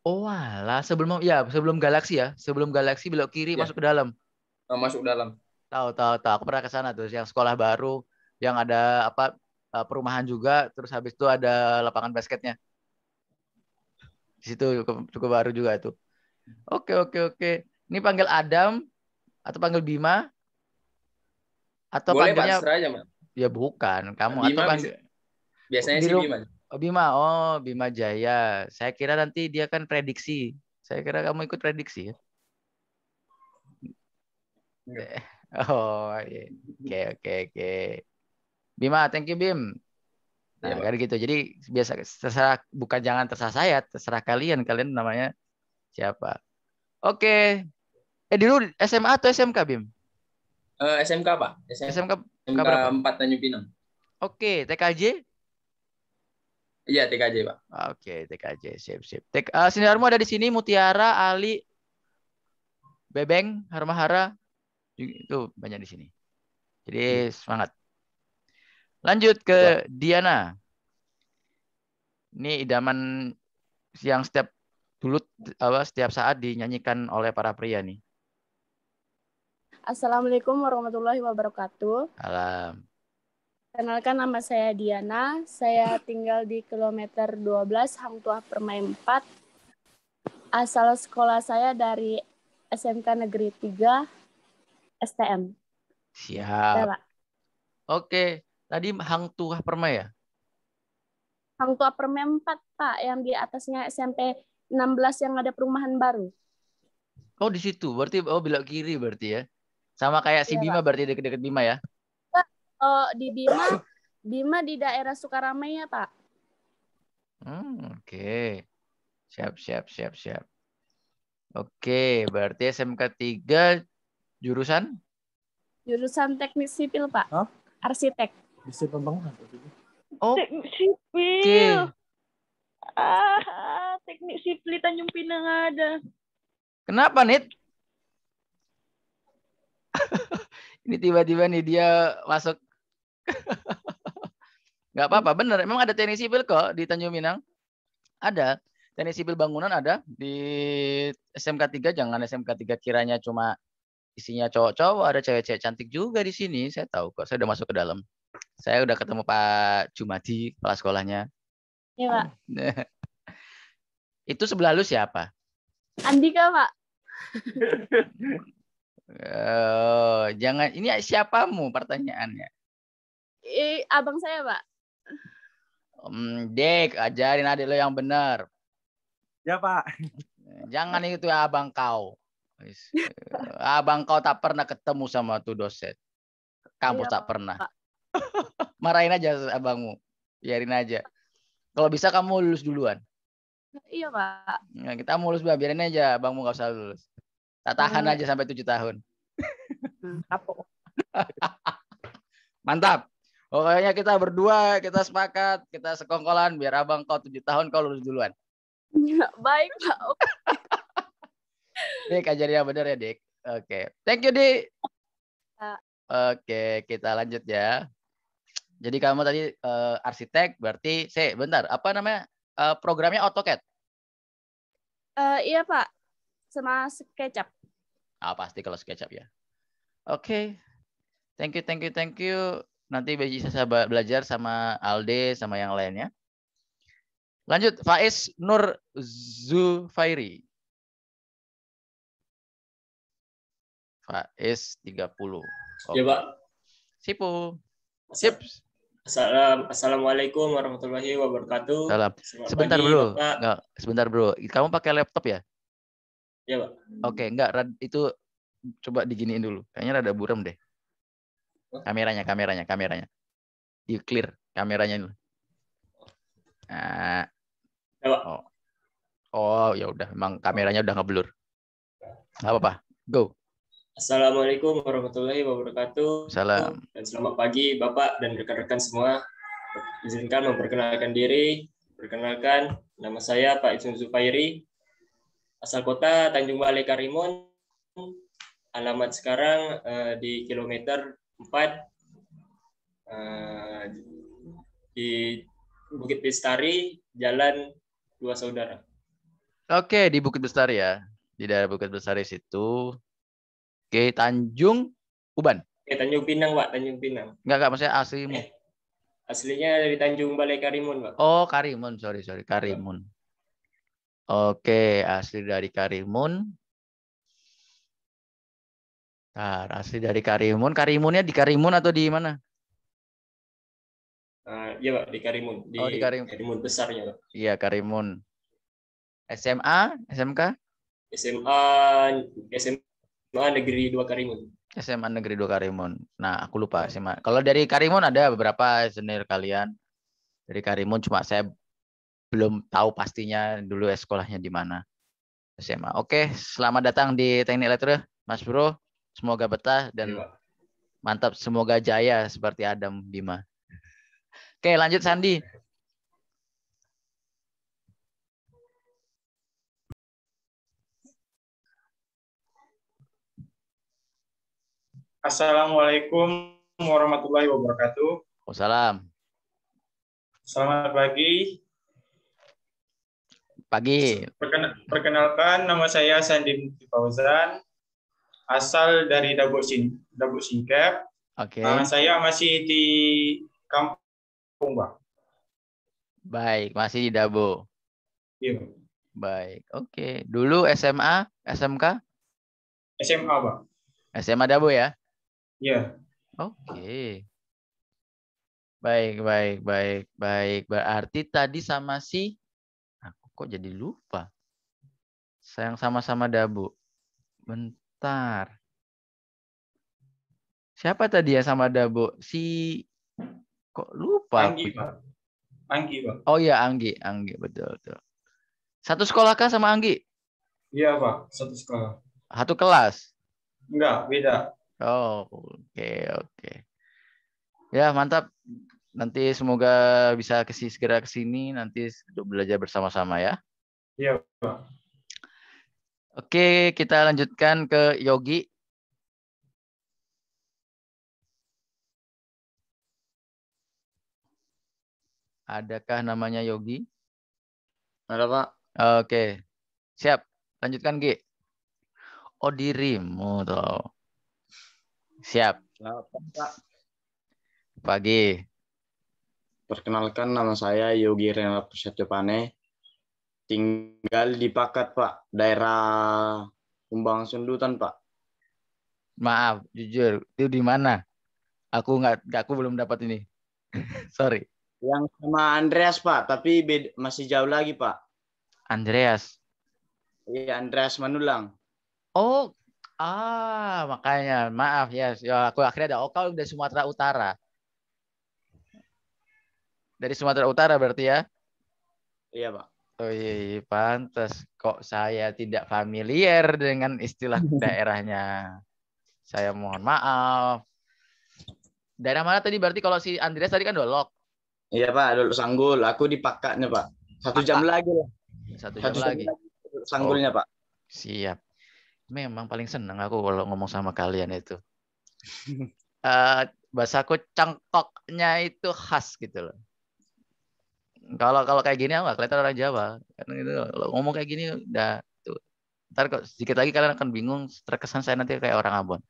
Oh wala. sebelum ya sebelum galaksi ya, sebelum galaksi belok kiri ya. masuk ke dalam. Oh, masuk ke dalam. Tahu tahu tahu. Aku pernah ke sana tuh yang sekolah baru yang ada apa eh, perumahan juga terus habis itu ada lapangan basketnya di situ cukup, cukup baru juga itu oke oke oke ini panggil Adam atau panggil Bima atau Boleh panggilnya aja, man. ya bukan kamu Bima atau panggil biasanya biasanya sih Bima oh, Bima oh Bima Jaya saya kira nanti dia kan prediksi saya kira kamu ikut prediksi ya? Oh, iya. oke, oke, oke. Bima, thank you Bim. Nah, ya, kan gitu. Jadi biasa terserah bukan jangan terserah saya, terserah kalian. Kalian namanya siapa? Oke. Eh dulu SMA atau SMK Bim? Uh, eh, SMK Pak. SMK, SMK, SMK berapa? 4 Tanjung Pinang. Oke, TKJ? Iya, TKJ, Pak. Oke, TKJ. Sip, sip. Tek, uh, eh, Sinarmu ada di sini, Mutiara, Ali, Bebeng, Harmahara. Itu banyak di sini. Jadi hmm. semangat. Lanjut ke ya. Diana. Ini idaman yang setiap dulu apa setiap saat dinyanyikan oleh para pria nih. Assalamualaikum warahmatullahi wabarakatuh. Salam. Kenalkan nama saya Diana, saya tinggal di kilometer 12 Tuah Permai 4. Asal sekolah saya dari SMK Negeri 3 STM. Siap. Iya, Oke. Oke. Tadi Hang Tuah Perma ya? Hang Tuah Perma 4, Pak, yang di atasnya SMP 16 yang ada perumahan baru. Oh, di situ. Berarti oh belok kiri berarti ya. Sama kayak si ya, Bima Pak. berarti deket-deket Bima ya? oh, di Bima Bima di daerah Sukaramai ya, Pak. Hmm, oke. Okay. Siap, siap, siap, siap. Oke, berarti SMK 3 jurusan? Jurusan Teknik Sipil, Pak. Huh? Arsitek bisa pembangunan oh sipil okay. ah teknik sipil Tanjung Pinang ada kenapa Nit ini tiba-tiba nih dia masuk nggak apa-apa bener memang ada teknik sipil kok di Tanjung Pinang ada teknik sipil bangunan ada di SMK 3 jangan SMK 3 kiranya cuma isinya cowok-cowok ada cewek-cewek cantik juga di sini saya tahu kok saya udah masuk ke dalam saya udah ketemu Pak Jumadi, kepala sekolahnya. Iya, Pak. itu sebelah lu siapa? Andika, Pak. oh, jangan ini siapamu pertanyaannya? Eh, abang saya, Pak. Um, Dek, ajarin adik lo yang benar. Ya, Pak. Jangan itu ya, abang kau. Eh, abang kau tak pernah ketemu sama tuh dosen. Kampus ya, tak pernah. Pak. Marahin aja abangmu. Biarin aja. Kalau bisa kamu lulus duluan. Iya, Pak. Nah, kita mau lulus, Pak. Biarin aja abangmu gak usah lulus. Tak tahan iya. aja sampai tujuh tahun. Mantap. Pokoknya kita berdua, kita sepakat, kita sekongkolan biar abang kau tujuh tahun kau lulus duluan. Ya, baik, Pak. Dek, ajarin yang benar ya, Dek. Oke. Okay. Thank you, Dek. Oke, okay, kita lanjut ya. Jadi kamu tadi uh, arsitek, berarti C, bentar, apa namanya? Uh, programnya AutoCAD? Uh, iya Pak, sama SketchUp. Ah pasti kalau SketchUp ya. Oke, okay. thank you, thank you, thank you. Nanti bisa belajar sama Alde sama yang lainnya. Lanjut, Faiz Nur Zufairi. Faiz 30. puluh. Ya, Pak. Sipu. Sip. Assalamualaikum warahmatullahi wabarakatuh. Salam. sebentar pagi, bro, Enggak, sebentar bro. Kamu pakai laptop ya? Iya, pak. Oke, enggak itu coba diginiin dulu. Kayaknya rada buram deh. Kameranya, kameranya, kameranya. Di clear kameranya dulu. Iya, nah. Ya, pak. Oh. Oh, ya udah, emang kameranya udah ngeblur. Gak apa-apa. Go. Assalamualaikum warahmatullahi wabarakatuh. Salam. Dan selamat pagi Bapak dan rekan-rekan semua. Izinkan memperkenalkan diri. Perkenalkan, nama saya Pak Ibnu Zupairi. Asal kota Tanjung Balai Karimun. Alamat sekarang uh, di kilometer 4 uh, eh, di Bukit Bestari, Jalan Dua Saudara. Oke, di Bukit Bestari ya. Di daerah Bukit Bestari situ Oke, Tanjung Uban. Ya, Tanjung Pinang, Pak. Tanjung Pinang. Enggak, enggak. Maksudnya aslimu. Eh, aslinya dari Tanjung Balai Karimun, Pak. Oh, Karimun. Sorry, sorry. Karimun. Oke, asli dari Karimun. Nah, asli dari Karimun. Karimunnya di Karimun atau di mana? Uh, iya, Pak. Di Karimun. Di, oh, di Karimun. Karimun besarnya, Pak. Iya, Karimun. SMA, SMK? SMA, SMA SMA Negeri Dua Karimun. SMA Negeri Dua Karimun. Nah, aku lupa SMA. Kalau dari Karimun ada beberapa senior kalian. Dari Karimun cuma saya belum tahu pastinya dulu ya sekolahnya di mana. SMA. Oke, selamat datang di Teknik Elektro, Mas Bro. Semoga betah dan iya, mantap. Semoga jaya seperti Adam Bima. Oke, lanjut Sandi. Assalamualaikum warahmatullahi wabarakatuh. Waalaikumsalam. Selamat pagi. Pagi. Perkenalkan nama saya Sandi Fauzan, asal dari Dago Sin, Dago Singkep. Oke. Okay. Uh, saya masih di kampung, Bang. Baik, masih di Dabo. Iya. Baik, oke. Okay. Dulu SMA, SMK? SMA, Bang. SMA Dabo ya? Ya, Oke. Baik, baik, baik, baik. Berarti tadi sama si aku kok jadi lupa. Sayang sama-sama dabu. Bentar. Siapa tadi ya sama dabu? Si kok lupa? Anggi, ya? Pak. Anggi, Pak. Oh iya, Anggi, Anggi, betul, betul. Satu sekolah kah sama Anggi? Iya, Pak. Satu sekolah. Satu kelas? Enggak, beda. Oh, oke, okay, oke. Okay. Ya, mantap. Nanti semoga bisa kesi segera ke sini nanti belajar bersama-sama ya. Iya, Pak. Oke, kita lanjutkan ke Yogi. Adakah namanya Yogi? Ada, Pak. Oke. Siap. Lanjutkan, Ki. Oh, dirimu tuh. Siap. Selamat pagi. Pagi. Perkenalkan nama saya Yogi Renal Prasetyo Pane. Tinggal di Pakat, Pak. Daerah Kumbang Sundutan, Pak. Maaf, jujur, itu di mana? Aku nggak, aku belum dapat ini. Sorry. Yang sama Andreas, Pak, tapi beda, masih jauh lagi, Pak. Andreas. Iya, Andreas Manulang. Oh, Ah, makanya maaf ya. Yes. ya aku akhirnya ada Okal oh, dari Sumatera Utara. Dari Sumatera Utara berarti ya? Iya, Pak. Oh iya, iya, pantas. Kok saya tidak familiar dengan istilah daerahnya. Saya mohon maaf. Daerah mana tadi berarti kalau si Andreas tadi kan dolok? Iya Pak, dolok sanggul. Aku di Pakaknya Pak. Satu jam lagi lah. Satu jam, Satu jam lagi. lagi sanggulnya oh. Pak. Siap memang paling seneng aku kalau ngomong sama kalian itu. uh, eh, bahasaku cangkoknya itu khas gitu loh. Kalau kalau kayak gini aku kelihatan orang Jawa. Karena itu kalau ngomong kayak gini udah tuh. Ntar kok sedikit lagi kalian akan bingung terkesan saya nanti kayak orang Abon.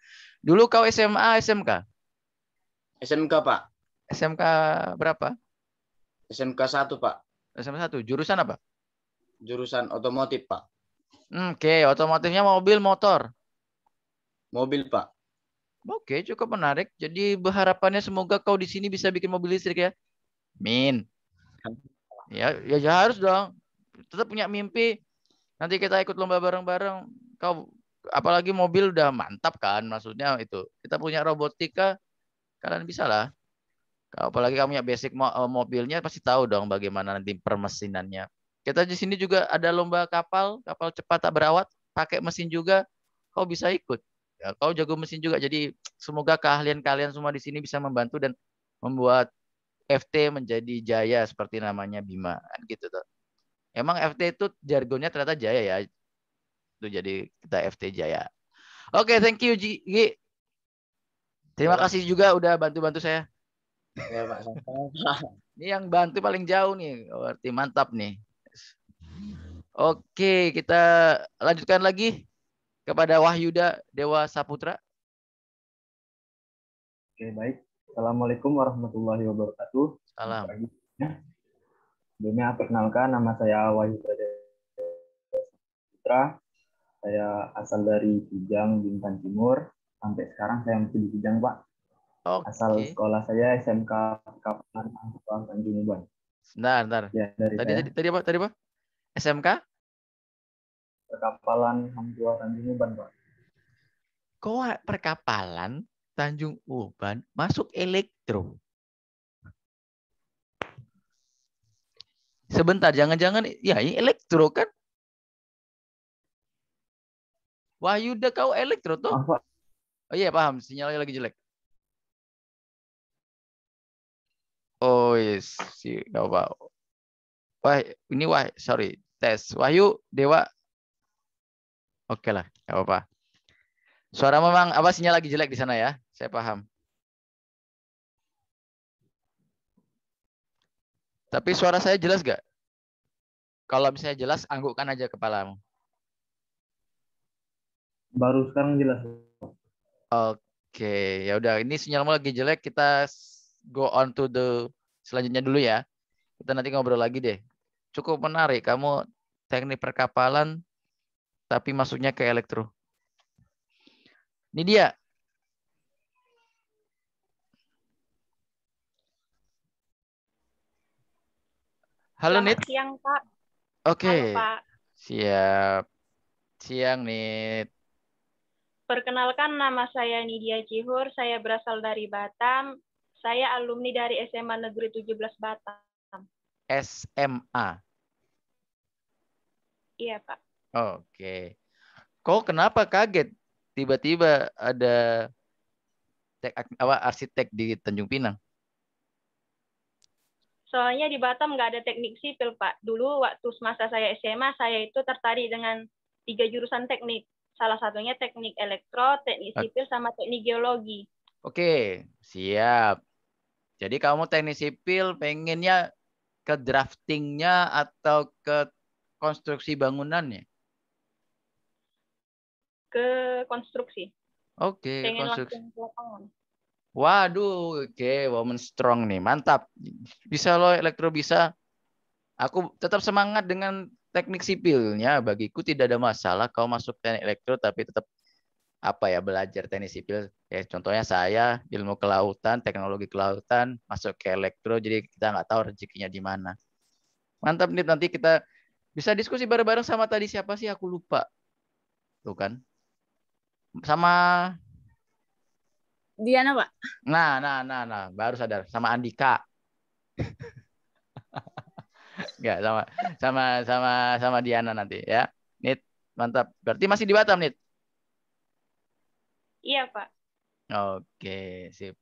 Dulu kau SMA, SMK? SMK, Pak. SMK berapa? SMK 1, Pak. SMK 1. Jurusan apa? Jurusan otomotif, Pak. Oke, otomotifnya mobil, motor. Mobil, Pak. Oke, cukup menarik. Jadi berharapannya semoga kau di sini bisa bikin mobil listrik ya. Min. Ya, ya, ya harus dong. Tetap punya mimpi. Nanti kita ikut lomba bareng-bareng. Kau apalagi mobil udah mantap kan maksudnya itu. Kita punya robotika kalian bisa lah. Apalagi kamu punya basic eh, mobilnya pasti tahu dong bagaimana nanti permesinannya. Kita di sini juga ada lomba kapal, kapal cepat tak berawat, pakai mesin juga. Kau bisa ikut. Ya, kau jago mesin juga. Jadi semoga keahlian kalian semua di sini bisa membantu dan membuat FT menjadi jaya seperti namanya Bima kan gitu tuh. Emang FT itu jargonnya ternyata jaya ya. Itu jadi kita FT jaya. Oke, okay, thank you Gigi. Terima ya. kasih juga udah bantu-bantu saya. Ya, Ini yang bantu paling jauh nih. Berarti oh, mantap nih. Oke, kita lanjutkan lagi kepada Wahyuda Dewa Saputra. Oke, baik. Assalamualaikum warahmatullahi wabarakatuh. Salam. Sebelumnya perkenalkan nama saya Wahyuda Dewa Saputra. Saya asal dari Kijang, Bintan Timur. Sampai sekarang saya masih di Kijang, Pak. Okay. Asal sekolah saya SMK Kapan Angkutan Tanjung Uban. Sebentar, Ya, dari tadi, saya. tadi, tadi apa? Tadi apa? SMK? Perkapalan Hamdua Tanjung Uban, Pak. Kok perkapalan Tanjung Uban masuk elektro? Sebentar, jangan-jangan ya ini elektro kan? Wahyuda kau elektro tuh? Oh iya paham, sinyalnya lagi jelek. Oh yes, iya, si Wah, ini wah, sorry, tes. Wahyu, Dewa. Oke lah, nggak apa-apa. Suara memang apa sinyal lagi jelek di sana ya? Saya paham. Tapi suara saya jelas gak? Kalau misalnya jelas, anggukkan aja kepalamu. Baru sekarang jelas. Oke, ya udah. Ini sinyalmu lagi jelek. Kita go on to the selanjutnya dulu ya. Kita nanti ngobrol lagi deh. Cukup menarik. Kamu teknik perkapalan, tapi masuknya ke elektro. Ini dia. Halo Nit. Siang Pak. Oke. Okay. Siap. Siang Nit. Perkenalkan nama saya Nidia Cihur, saya berasal dari Batam. Saya alumni dari SMA Negeri 17 Batam. SMA. Iya, Pak. Oke. Kok kenapa kaget tiba-tiba ada tek, arsitek di Tanjung Pinang? Soalnya di Batam nggak ada teknik sipil, Pak. Dulu waktu semasa saya SMA, saya itu tertarik dengan tiga jurusan teknik. Salah satunya teknik elektro, teknik sipil, sama teknik geologi. Oke, siap. Jadi kamu teknik sipil pengennya ke draftingnya atau ke konstruksi bangunannya? Ke konstruksi. Oke, okay, konstruksi. Waduh, oke, okay, woman strong nih, mantap. Bisa lo elektro bisa. Aku tetap semangat dengan teknik sipilnya. Bagiku tidak ada masalah kau masuk teknik elektro tapi tetap apa ya belajar teknik sipil. Ya contohnya saya ilmu kelautan, teknologi kelautan, masuk ke elektro jadi kita nggak tahu rezekinya di mana. Mantap nih nanti kita bisa diskusi bareng-bareng sama tadi siapa sih aku lupa. Tuh kan. Sama Diana, Pak. Nah, nah, nah, nah, baru sadar sama Andika. Enggak sama sama sama sama Diana nanti ya. Nit, mantap. Berarti masih di Batam, Nit? Iya, Pak. Oke, sip.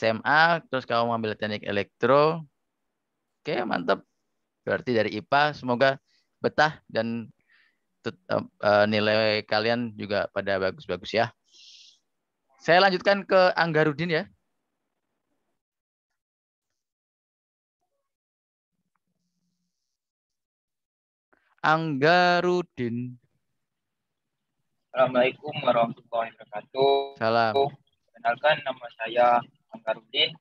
SMA, terus kamu ngambil teknik elektro. Oke, mantap. Berarti dari IPA semoga betah dan eh, nilai kalian juga pada bagus-bagus ya. Saya lanjutkan ke Anggarudin ya. Anggarudin. Assalamualaikum warahmatullahi wabarakatuh. Salam. Kenalkan nama saya Anggarudin.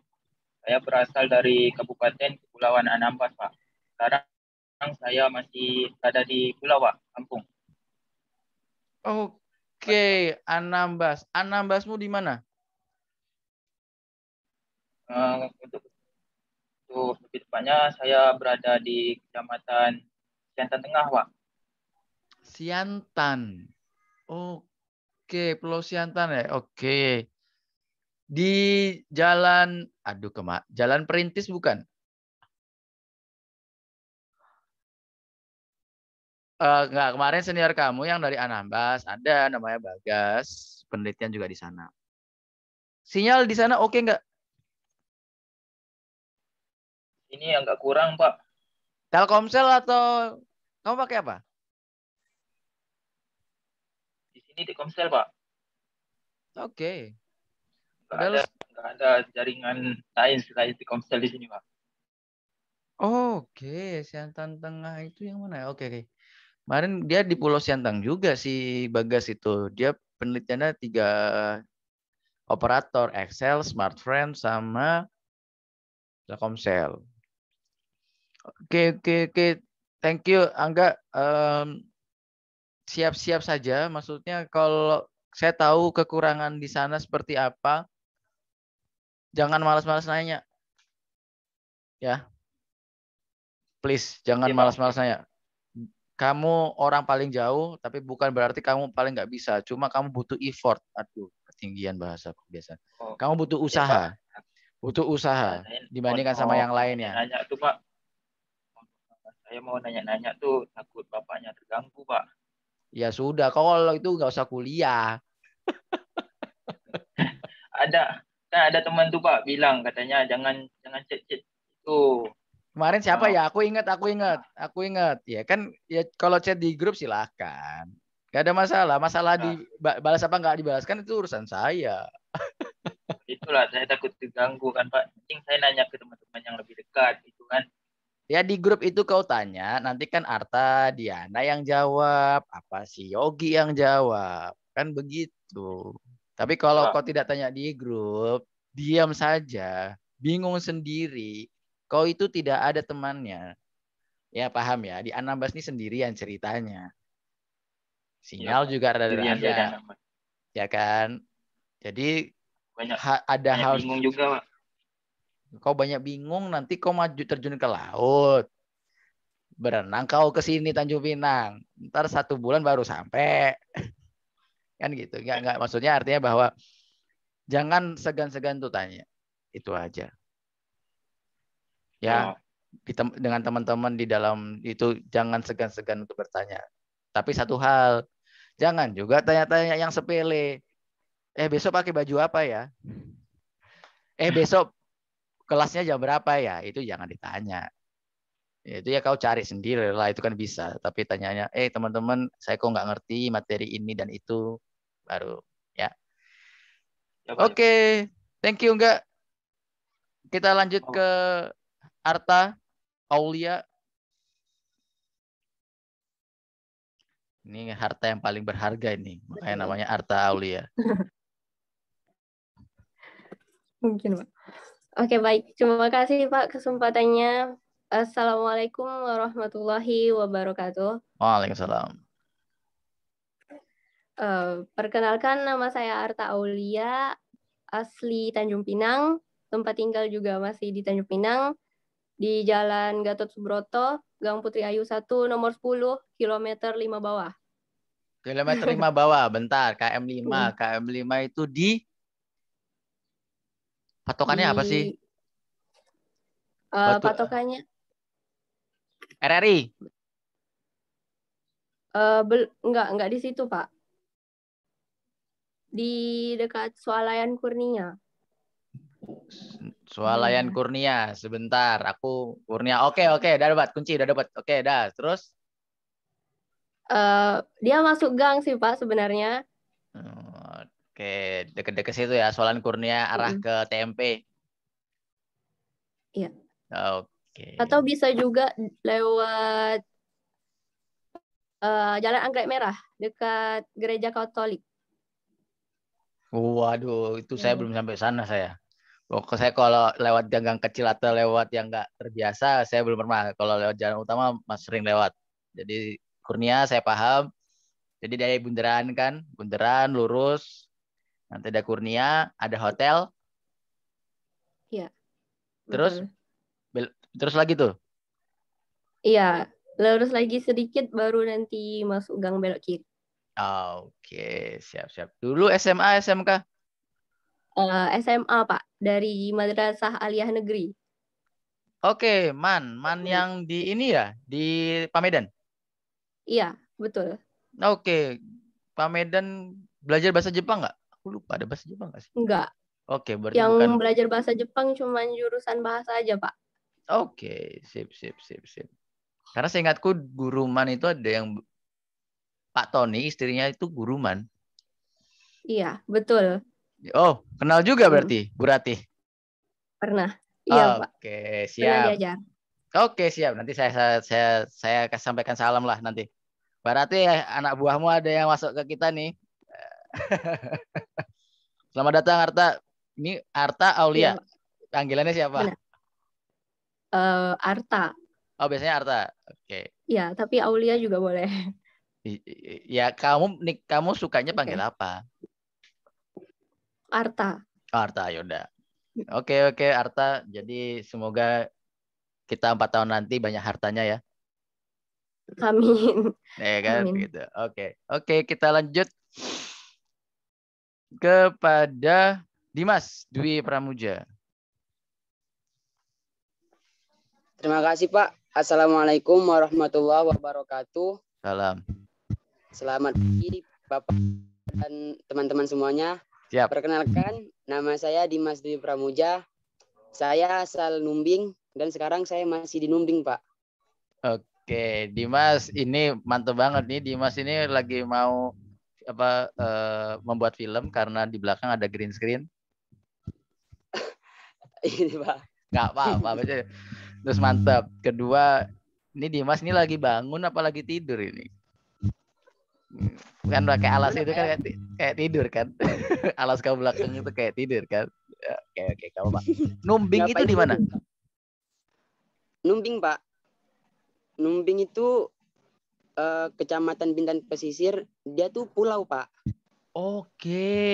Saya berasal dari Kabupaten Kepulauan Anambas, Pak sekarang saya masih ada di Wak, Lampung. Oke, okay. Anambas. Anambasmu di mana? Uh, untuk untuk lebih tepatnya saya berada di Kecamatan Siantan Tengah, Pak. Siantan. Oke, okay. Pulau Siantan ya. Oke. Okay. Di jalan aduh kemak, jalan Perintis bukan? Uh, eh, enggak, kemarin senior kamu yang dari Anambas ada namanya Bagas, penelitian juga di sana. Sinyal di sana oke okay enggak? Ini yang enggak kurang, Pak. Telkomsel atau kamu pakai apa? Di sini Telkomsel, Pak. Oke. Okay. Enggak ada, enggak ada jaringan lain selain Telkomsel di sini, Pak. Oke, okay. Siantan Tengah itu yang mana? Ya? Oke, okay, oke. Okay. Kemarin dia di Pulau Siantang juga si Bagas itu. Dia penelitiannya tiga operator, Excel, Smartfren, sama Telkomsel. Oke, oke, oke. Thank you, Angga. Um, siap-siap saja. Maksudnya kalau saya tahu kekurangan di sana seperti apa, jangan malas-malas nanya. Ya. Please, jangan iya, malas-malas nanya kamu orang paling jauh, tapi bukan berarti kamu paling nggak bisa. Cuma kamu butuh effort. Aduh, ketinggian bahasa biasa. Oh. Kamu butuh iya, usaha. Ya, butuh usaha dibandingkan oh, sama oh, yang lainnya. Nanya tuh Pak. Saya mau nanya-nanya tuh takut bapaknya terganggu Pak. Ya sudah, kalau itu nggak usah kuliah. ada, kan ada teman tuh Pak bilang katanya jangan jangan cek-cek itu Kemarin siapa oh. ya? Aku ingat, aku ingat, aku ingat. Ya kan, ya kalau chat di grup silahkan. Gak ada masalah. Masalah nah. balas apa nggak dibalas kan itu urusan saya. Itulah saya takut diganggu kan Pak. Mending saya nanya ke teman-teman yang lebih dekat gitu kan. Ya di grup itu kau tanya, nanti kan Arta, Diana yang jawab, apa si Yogi yang jawab. Kan begitu. Tapi kalau nah. kau tidak tanya di grup, diam saja, bingung sendiri, Kau itu tidak ada temannya. Ya paham ya. Di Anambas ini sendirian ceritanya. Sinyal ya, juga ada dari ada. Ya kan. Jadi banyak, ha ada banyak hal bingung juga. Pak. Kau banyak bingung nanti kau maju terjun ke laut. Berenang kau ke sini Tanjung Pinang. Ntar satu bulan baru sampai. kan gitu. Enggak enggak maksudnya artinya bahwa jangan segan-segan tuh tanya. Itu aja ya oh. dengan teman-teman di dalam itu jangan segan-segan untuk bertanya tapi satu hal jangan juga tanya-tanya yang sepele eh besok pakai baju apa ya eh besok kelasnya jam berapa ya itu jangan ditanya itu ya kau cari sendiri lah itu kan bisa tapi tanyanya eh teman-teman saya kok nggak ngerti materi ini dan itu baru ya, ya oke okay. thank you enggak kita lanjut oh. ke Arta, aulia. Ini harta yang paling berharga ini, makanya namanya Arta aulia. Mungkin, Pak. Oke, baik. Terima kasih, Pak, kesempatannya. Assalamualaikum warahmatullahi wabarakatuh. Waalaikumsalam. Uh, perkenalkan nama saya Arta Aulia, asli Tanjung Pinang, tempat tinggal juga masih di Tanjung Pinang di Jalan Gatot Subroto, Gang Putri Ayu 1, nomor 10, kilometer 5 bawah. Kilometer 5 bawah, bentar. KM 5. Hmm. KM 5 itu di patokannya di... apa sih? Uh, Batu... patokannya RRI. Uh, eh, bel... enggak, enggak di situ, Pak. Di dekat Swalayan Kurnia. Swalayan hmm. Kurnia, sebentar. Aku Kurnia. Oke, oke, udah dapat kunci, udah dapat. Oke, dah. Terus uh, dia masuk gang sih, Pak, sebenarnya. Hmm, oke, deket-deket situ ya, Swalayan Kurnia arah hmm. ke TMP. Iya. Oke. Atau bisa juga lewat uh, Jalan Anggrek Merah dekat Gereja Katolik. Waduh, itu hmm. saya belum sampai sana saya. Pokoknya oh, saya kalau lewat ganggang kecil atau lewat yang nggak terbiasa, saya belum pernah. Kalau lewat jalan utama, mas sering lewat. Jadi kurnia saya paham. Jadi dari bundaran kan, bundaran lurus, nanti ada kurnia, ada hotel. Iya. Terus, bel, terus lagi tuh. Iya, lurus lagi sedikit baru nanti masuk gang belok kiri. Ah, oke, siap-siap. Dulu SMA, SMK uh, eh, SMA Pak dari Madrasah Aliyah Negeri. Oke, Man, Man hmm. yang di ini ya di Pamedan. Iya, betul. Oke, Pamedan belajar bahasa Jepang nggak? Aku lupa ada bahasa Jepang nggak sih? Nggak. Oke, berarti yang bukan... belajar bahasa Jepang cuma jurusan bahasa aja Pak. Oke, sip, sip, sip, sip. Karena saya ingatku guru man itu ada yang Pak Tony istrinya itu guru man. Iya, betul. Oh, kenal juga hmm. berarti Bu Rati? Pernah. Iya, Pak. Oke, siap. Oke, okay, Oke, siap. Nanti saya saya saya, saya sampaikan salam lah nanti. Bu Rati, anak buahmu ada yang masuk ke kita nih. Selamat datang Arta. Ini Arta Aulia. Ya, Panggilannya siapa? Uh, Arta. Oh, biasanya Arta. Oke. Okay. Iya, tapi Aulia juga boleh. Ya, kamu nik kamu sukanya panggil okay. apa? Arta. Oh, Arta Yoda. Ya oke okay, oke okay, Arta. Jadi semoga kita empat tahun nanti banyak hartanya ya. Amin. Ya kan Amin. gitu. Oke okay. oke okay, kita lanjut kepada Dimas Dwi Pramuja. Terima kasih Pak. Assalamualaikum warahmatullahi wabarakatuh. Salam. Selamat pagi Bapak dan teman-teman semuanya. Siap. Perkenalkan, nama saya Dimas Dwi Pramuja. Saya asal Numbing dan sekarang saya masih di Numbing, Pak. Oke, Dimas ini mantep banget nih. Dimas ini lagi mau apa uh, membuat film karena di belakang ada green screen. ini, Pak. Gak apa-apa, terus mantap. Kedua, ini Dimas ini lagi bangun apa lagi tidur ini? kan pakai alas itu kan kayak, kayak tidur kan alas kau belakang itu kayak tidur kan ya, oke oke kamu pak numbing Gak itu di mana numbing pak numbing itu uh, kecamatan bintan pesisir dia tuh pulau pak oke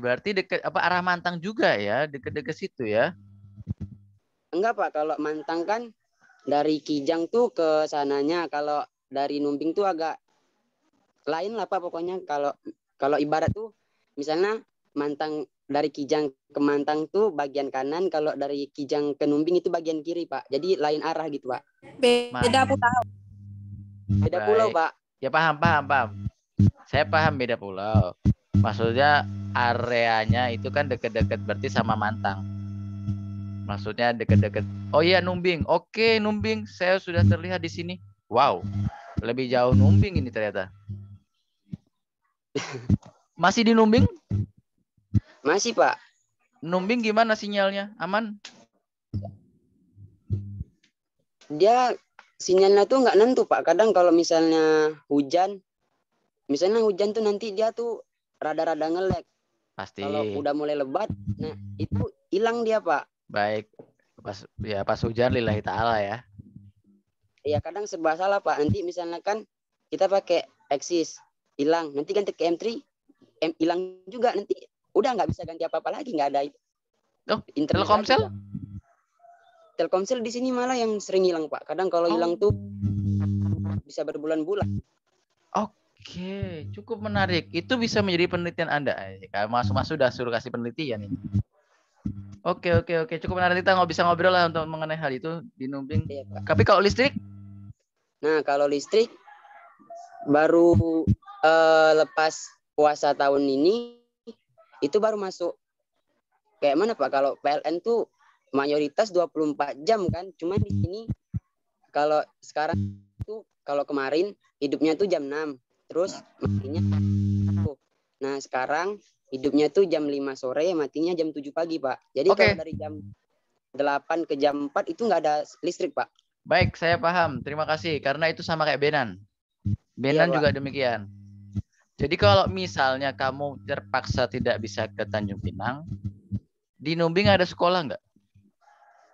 berarti dekat apa arah mantang juga ya dekat-dekat situ ya enggak pak kalau mantang kan dari kijang tuh ke sananya kalau dari numbing tuh agak lain lah pak pokoknya kalau kalau ibarat tuh misalnya mantang dari kijang ke mantang tuh bagian kanan kalau dari kijang ke numbing itu bagian kiri pak jadi lain arah gitu pak beda pulau beda pulau pak ya paham paham paham saya paham beda pulau maksudnya areanya itu kan deket-deket berarti sama mantang maksudnya deket-deket oh iya numbing oke numbing saya sudah terlihat di sini wow lebih jauh numbing ini ternyata masih di Numbing? Masih, Pak. Numbing gimana sinyalnya? Aman? Dia sinyalnya tuh nggak nentu, Pak. Kadang kalau misalnya hujan, misalnya hujan tuh nanti dia tuh rada-rada ngelek. Pasti. Kalau udah mulai lebat, nah itu hilang dia, Pak. Baik. Pas ya pas hujan lillahi taala ya. Iya, kadang serba salah, Pak. Nanti misalnya kan kita pakai eksis hilang nanti ganti ke M3 M hilang juga nanti udah nggak bisa ganti apa apa lagi nggak ada itu oh, internal Telkomsel Telkomsel di sini malah yang sering hilang pak kadang kalau oh. hilang tuh bisa berbulan-bulan oke cukup menarik itu bisa menjadi penelitian anda masuk eh, masuk sudah suruh kasih penelitian ini Oke oke oke cukup menarik kita nggak bisa ngobrol lah untuk mengenai hal itu di Numbing. Iya, Tapi kalau listrik? Nah kalau listrik baru uh, lepas puasa tahun ini itu baru masuk kayak mana Pak kalau PLN tuh mayoritas 24 jam kan cuman di sini kalau sekarang tuh kalau kemarin hidupnya tuh jam 6 terus matinya tuh. nah sekarang hidupnya tuh jam 5 sore matinya jam 7 pagi Pak jadi okay. kalau dari jam 8 ke jam 4 itu nggak ada listrik Pak baik saya paham terima kasih karena itu sama kayak Benan iya, Benan iya, juga demikian jadi kalau misalnya kamu terpaksa tidak bisa ke Tanjung Pinang, di Numbing ada sekolah nggak?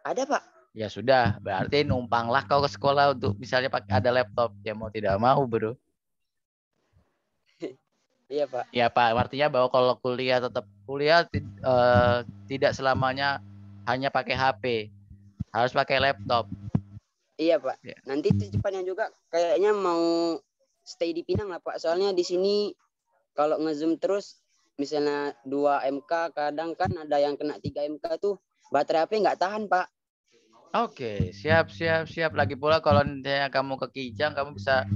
Ada pak. Ya sudah, berarti numpanglah kau ke sekolah untuk misalnya pakai ada laptop. Ya mau tidak mau bro. Iya pak. Iya pak. Artinya bahwa kalau kuliah tetap kuliah eh, tidak selamanya hanya pakai HP, harus pakai laptop. Iya pak. Ya. Nanti secepatnya juga kayaknya mau stay di Pinang lah Pak. Soalnya di sini kalau ngezoom terus misalnya 2 MK kadang kan ada yang kena 3 MK tuh baterai HP nggak tahan Pak. Oke, siap siap siap. Lagi pula kalau nanti kamu ke Kijang kamu bisa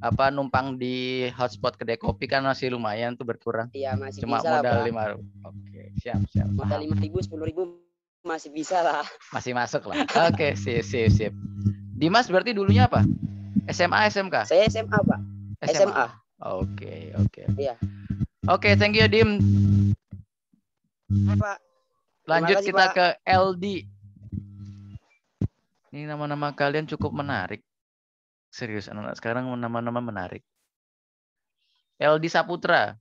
apa numpang di hotspot kedai kopi kan masih lumayan tuh berkurang. Iya masih Cuma bisa modal lima Oke siap siap. Modal lima ribu ribu masih bisa lah. Masih masuk lah. Oke okay, siap siap. sip. Dimas berarti dulunya apa? SMA SMK? Saya SMA, Pak. SMA. Oke, oke. Iya. Oke, thank you Dim. Pak. Lanjut kasih, kita Pak. ke LD. Ini nama-nama kalian cukup menarik. Serius anak-anak sekarang nama-nama menarik. LD Saputra.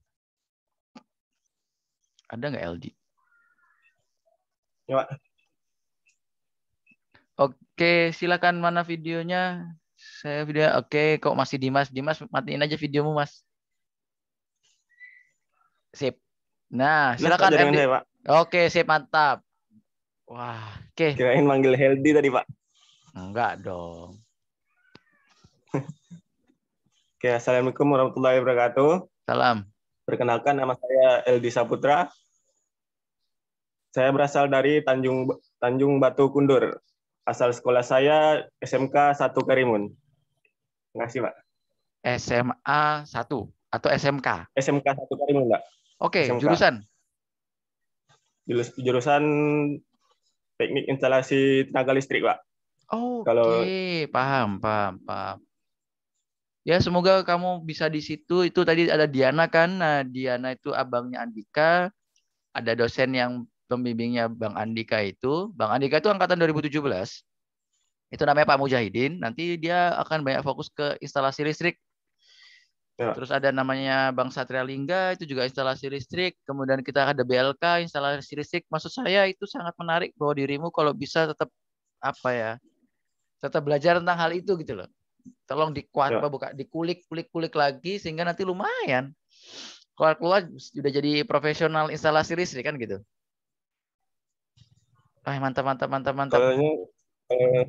Ada nggak LD? Ya, Oke, silakan mana videonya? Saya video. Oke, kok masih Dimas? Dimas matiin aja videomu, Mas. Sip. Nah, silakan Oke saya, sip mantap. Wah, oke. Okay. Kirain manggil Heldi tadi, Pak. Enggak dong. oke, Assalamualaikum warahmatullahi wabarakatuh. Salam. Perkenalkan nama saya Eldi Saputra. Saya berasal dari Tanjung Tanjung Batu Kundur, Asal sekolah saya SMK 1 Karimun. Makasih, Pak. SMA 1 atau SMK? SMK 1 Karimun, Pak. Oke, okay, jurusan? Jurus, jurusan teknik instalasi tenaga listrik, Pak. Oh, oke, okay. paham, paham, paham. Ya, semoga kamu bisa di situ. Itu tadi ada Diana kan. Nah, Diana itu abangnya Andika. Ada dosen yang pembimbingnya Bang Andika itu, Bang Andika itu angkatan 2017. Itu namanya Pak Mujahidin, nanti dia akan banyak fokus ke instalasi listrik. Ya. Terus ada namanya Bang Satria Lingga itu juga instalasi listrik, kemudian kita ada BLK instalasi listrik. Maksud saya itu sangat menarik bahwa dirimu kalau bisa tetap apa ya? Tetap belajar tentang hal itu gitu loh. Tolong dikuat ya. buka dikulik-kulik-kulik lagi sehingga nanti lumayan keluar-keluar sudah jadi profesional instalasi listrik kan gitu. Eh, mantap, mantap, mantap, mantap. soalnya eh,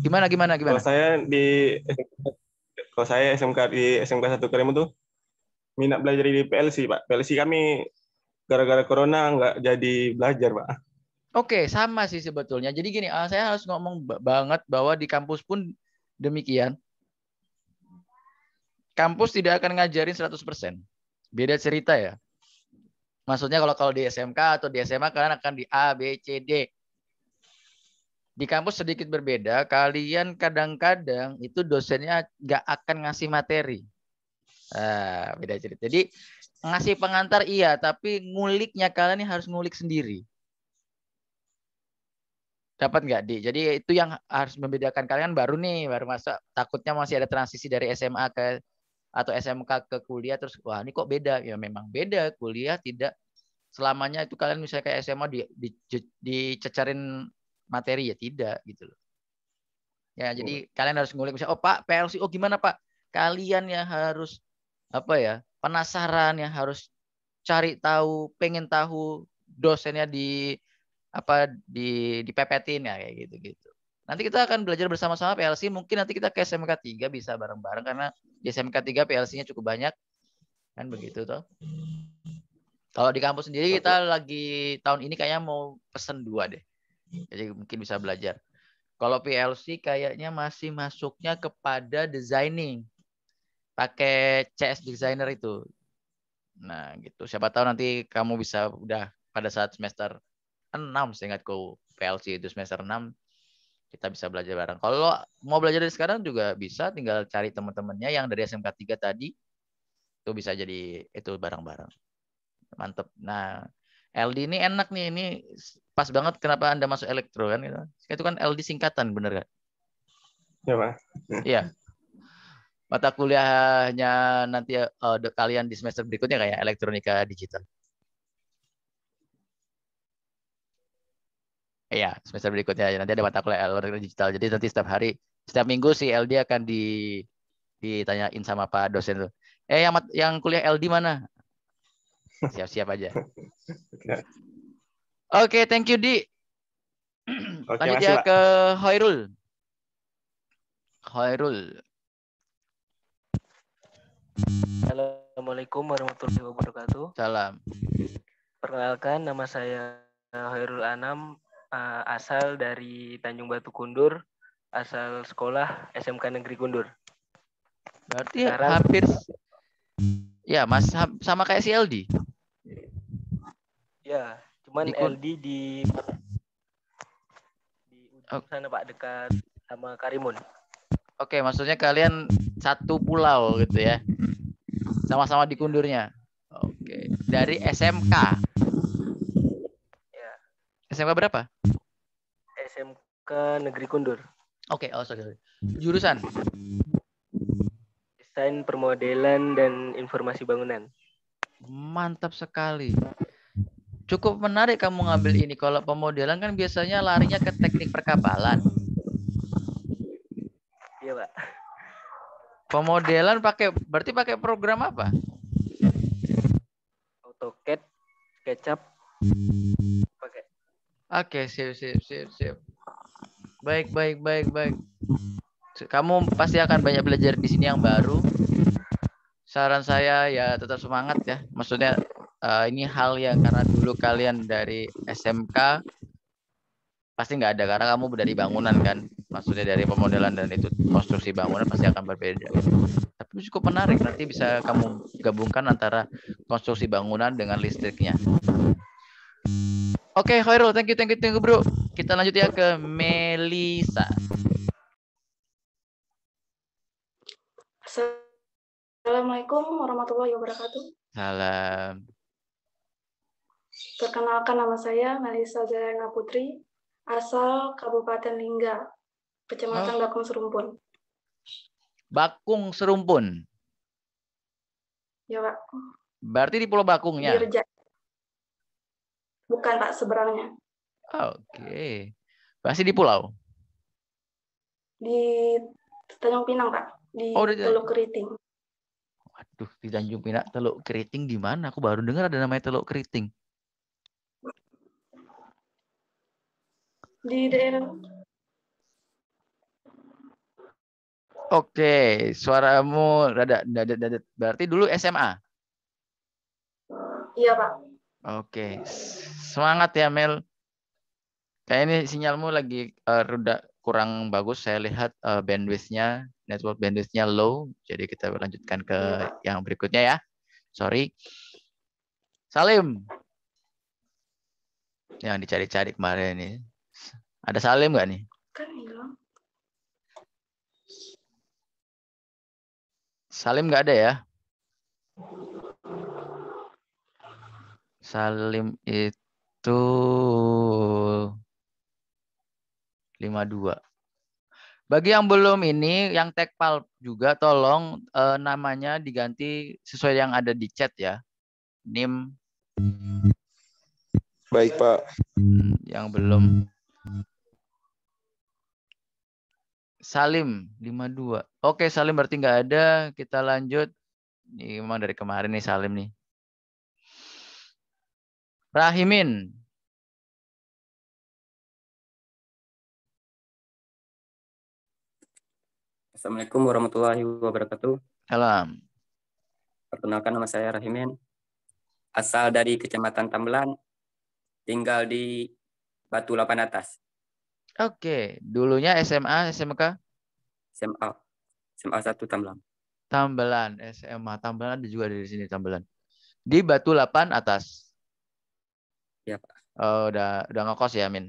gimana, gimana, gimana? Kalau saya di kalau saya SMK di SMK satu kali tuh minat belajar di PLC, Pak. PLC kami gara-gara corona nggak jadi belajar, Pak. Oke, sama sih sebetulnya. Jadi gini, eh, saya harus ngomong banget bahwa di kampus pun demikian. Kampus tidak akan ngajarin 100%. Beda cerita ya. Maksudnya kalau kalau di SMK atau di SMA kalian akan di A, B, C, D. Di kampus sedikit berbeda, kalian kadang-kadang itu dosennya nggak akan ngasih materi. Ah, beda cerita. Jadi ngasih pengantar iya, tapi nguliknya kalian ini harus ngulik sendiri. Dapat nggak di? Jadi itu yang harus membedakan kalian baru nih, baru masuk. takutnya masih ada transisi dari SMA ke atau SMK ke kuliah terus wah ini kok beda ya memang beda kuliah tidak selamanya itu kalian misalnya kayak SMA di, di, materi ya tidak gitu loh ya oh. jadi kalian harus ngulik misalnya oh Pak PLC oh gimana Pak kalian ya harus apa ya penasaran ya harus cari tahu pengen tahu dosennya di apa di dipepetin ya kayak gitu gitu nanti kita akan belajar bersama-sama PLC mungkin nanti kita ke SMK 3 bisa bareng-bareng karena di SMK 3 PLC-nya cukup banyak kan begitu toh kalau di kampus sendiri kita lagi tahun ini kayaknya mau pesen dua deh jadi mungkin bisa belajar kalau PLC kayaknya masih masuknya kepada designing pakai CS designer itu nah gitu siapa tahu nanti kamu bisa udah pada saat semester 6 seingatku PLC itu semester 6 kita bisa belajar bareng. Kalau mau belajar dari sekarang juga bisa, tinggal cari teman-temannya yang dari SMK 3 tadi itu bisa jadi itu bareng-bareng. Mantep. Nah, LD ini enak nih, ini pas banget kenapa Anda masuk elektro kan gitu. Itu kan LD singkatan bener kan? Ya, Pak. Iya. Mata kuliahnya nanti uh, kalian di semester berikutnya kayak elektronika digital. Iya, semester berikutnya Nanti ada mata kuliah learning digital. Jadi nanti setiap hari, setiap minggu si LD akan di ditanyain sama Pak dosen tuh. Eh yang yang kuliah LD mana? Siap-siap aja. Oke, okay, thank you Di. Okay, ya ke Hoirul. Hoirul. Assalamualaikum warahmatullahi wabarakatuh. Salam. Perkenalkan nama saya Hoirul Anam, uh, asal dari Tanjung Batu Kundur, asal sekolah SMK Negeri Kundur. Berarti Sekarang, hampir ya Mas sama kayak si LD. Ya, cuman di LD di di ujung sana Pak dekat sama Karimun. Oke, maksudnya kalian satu pulau gitu ya. Sama-sama di iya. kundurnya. Oke, dari SMK. SMK berapa? SMK Negeri Kundur. Oke, okay. oh sorry, Jurusan? Desain permodelan dan informasi bangunan. Mantap sekali. Cukup menarik kamu ngambil ini. Kalau pemodelan kan biasanya larinya ke teknik perkapalan. Iya, Pak. Pemodelan pakai berarti pakai program apa? AutoCAD, SketchUp, Oke, okay, siap siap sip, sip. Baik, baik, baik, baik. Kamu pasti akan banyak belajar di sini yang baru. Saran saya ya tetap semangat ya. Maksudnya uh, ini hal yang karena dulu kalian dari SMK pasti nggak ada karena kamu dari bangunan kan. Maksudnya dari pemodelan dan itu konstruksi bangunan pasti akan berbeda. Tapi cukup menarik nanti bisa kamu gabungkan antara konstruksi bangunan dengan listriknya. Oke, okay, Khairul, thank you, thank you, thank you, bro. Kita lanjut ya ke Melisa. Assalamualaikum warahmatullahi wabarakatuh. Salam. Perkenalkan nama saya Melisa Jayana Putri, asal Kabupaten Lingga, Kecamatan oh. Bakung Serumpun. Bakung Serumpun. Ya, Pak. Berarti di Pulau Bakung ya? Di Bukan Pak, seberangnya. Oke. Okay. Masih di pulau? Di Tanjung Pinang, Pak. Di oh, Teluk Keriting. Waduh, di Tanjung Pinang, Teluk Keriting di mana? Aku baru dengar ada namanya Teluk Keriting. Di daerah Oke, suaramu rada, dadet dadet. berarti dulu SMA. Iya, Pak. Oke, semangat ya Mel. Kayak ini sinyalmu lagi uh, eh, rudak kurang bagus. Saya lihat uh, bandwidthnya, network bandwidthnya low. Jadi kita lanjutkan ke yang berikutnya ya. Sorry. Salim. Yang dicari-cari kemarin ini. Ada Salim nggak nih? Kan Salim nggak ada ya? Salim itu 52. Bagi yang belum ini, yang tag pal juga tolong eh, namanya diganti sesuai yang ada di chat ya. NIM. Baik, Pak. Yang belum. Salim 52. Oke, Salim berarti nggak ada. Kita lanjut. Ini memang dari kemarin nih Salim nih rahimin Assalamualaikum warahmatullahi wabarakatuh. Salam. Perkenalkan nama saya Rahimin. Asal dari Kecamatan Tambelan, tinggal di Batu Lapan Atas. Oke, dulunya SMA, SMK? SMA. SMA 1 Tambelan. Tambelan, SMA. Tambelan ada juga dari sini, Tambelan. Di Batu Lapan Atas. Iya pak. Oh, udah udah ngekos ya Min?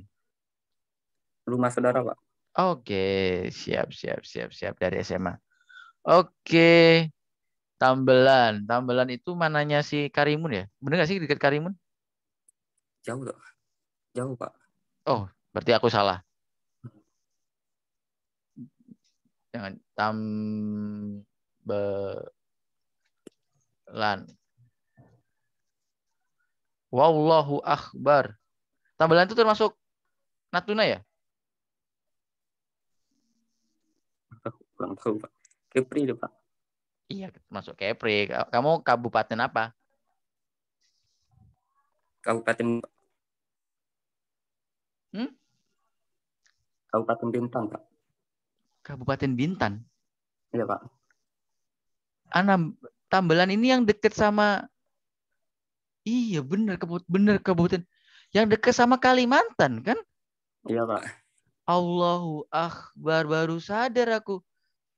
Rumah saudara pak. Oke, siap siap siap siap dari SMA. Oke, Tambelan. Tambelan itu mananya si Karimun ya? Bener gak sih dekat Karimun? Jauh loh. Jauh pak. Oh, berarti aku salah. Jangan tam lan Wallahu akbar. Tambalan itu termasuk Natuna ya? Kurang Pak. Kepri itu, Pak. Iya, termasuk Kepri. Kamu kabupaten apa? Kabupaten Hmm? Kabupaten Bintan, Pak. Kabupaten Bintan? Iya, Pak. Anam, Tambelan ini yang dekat sama Iya benar kebut kabupaten. Yang dekat sama Kalimantan kan? Iya pak. Allahu Akbar baru sadar aku.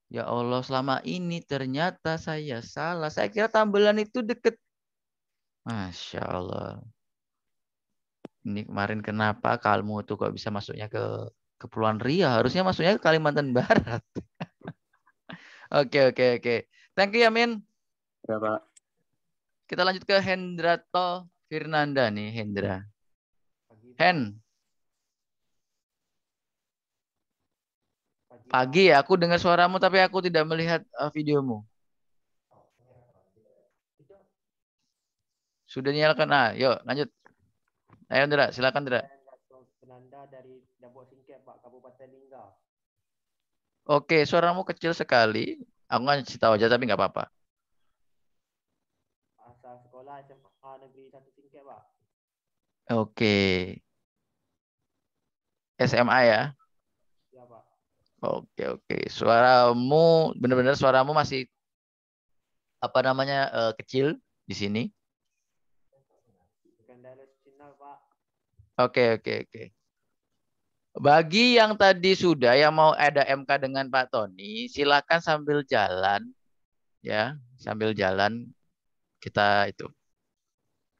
Ya Allah selama ini ternyata saya salah. Saya kira tambelan itu deket. Masya Allah. Ini kemarin kenapa kamu tuh kok bisa masuknya ke Kepulauan Ria? Harusnya masuknya ke Kalimantan Barat. Oke oke oke. Thank you Amin. Ya iya, Pak. Kita lanjut ke Hendra Hendrato Fernanda nih, Hendra. Hen. Pagi ya, aku dengar suaramu tapi aku tidak melihat uh, videomu. Sudah nyalakan. Ah, yuk lanjut. Ayo Hendra, silakan Hendra. dari Dabok Singkep, Pak, Kabupaten Lingga. Oke, suaramu kecil sekali. Aku nggak tahu aja tapi nggak apa-apa. SMA negeri satu pak oke SMA ya ya pak oke oke suaramu benar-benar suaramu masih apa namanya uh, kecil di sini Oke, oke, oke. Bagi yang tadi sudah yang mau ada MK dengan Pak Tony, silakan sambil jalan ya, sambil jalan kita itu.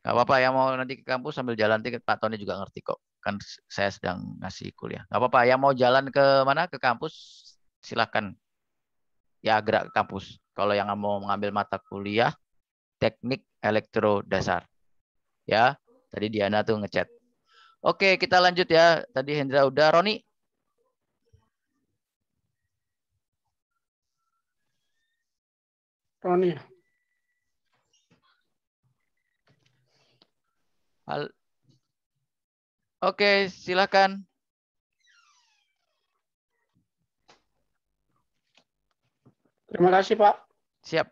Gak apa-apa ya mau nanti ke kampus sambil jalan nanti Pak Tony juga ngerti kok. Kan saya sedang ngasih kuliah. Gak apa-apa ya mau jalan ke mana ke kampus silahkan ya gerak ke kampus. Kalau yang mau mengambil mata kuliah teknik elektro dasar. Ya, tadi Diana tuh ngechat. Oke, kita lanjut ya. Tadi Hendra udah, Roni. Roni. Hal... Oke, silakan. Terima kasih, Pak. Siap.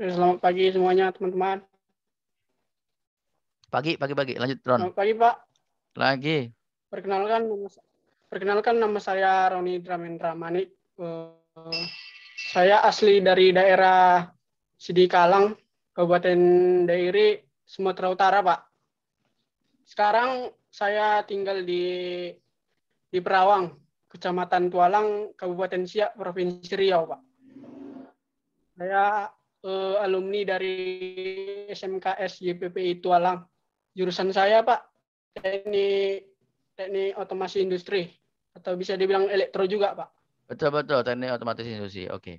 Selamat pagi semuanya, teman-teman. Pagi, pagi, pagi. Lanjut, Ron. Selamat pagi, Pak. Lagi. Perkenalkan, perkenalkan nama saya Roni Dramendra Manik. Eh, saya asli dari daerah Sidikalang, Kabupaten Dairi, Sumatera Utara, Pak. Sekarang saya tinggal di di Perawang, Kecamatan Tualang, Kabupaten Siak, Provinsi Riau, Pak. Saya eh, alumni dari SMKS YPPI Tualang. Jurusan saya, Pak, teknik teknik otomasi industri atau bisa dibilang elektro juga, Pak. Betul betul, teknik otomatis industri. Oke. Okay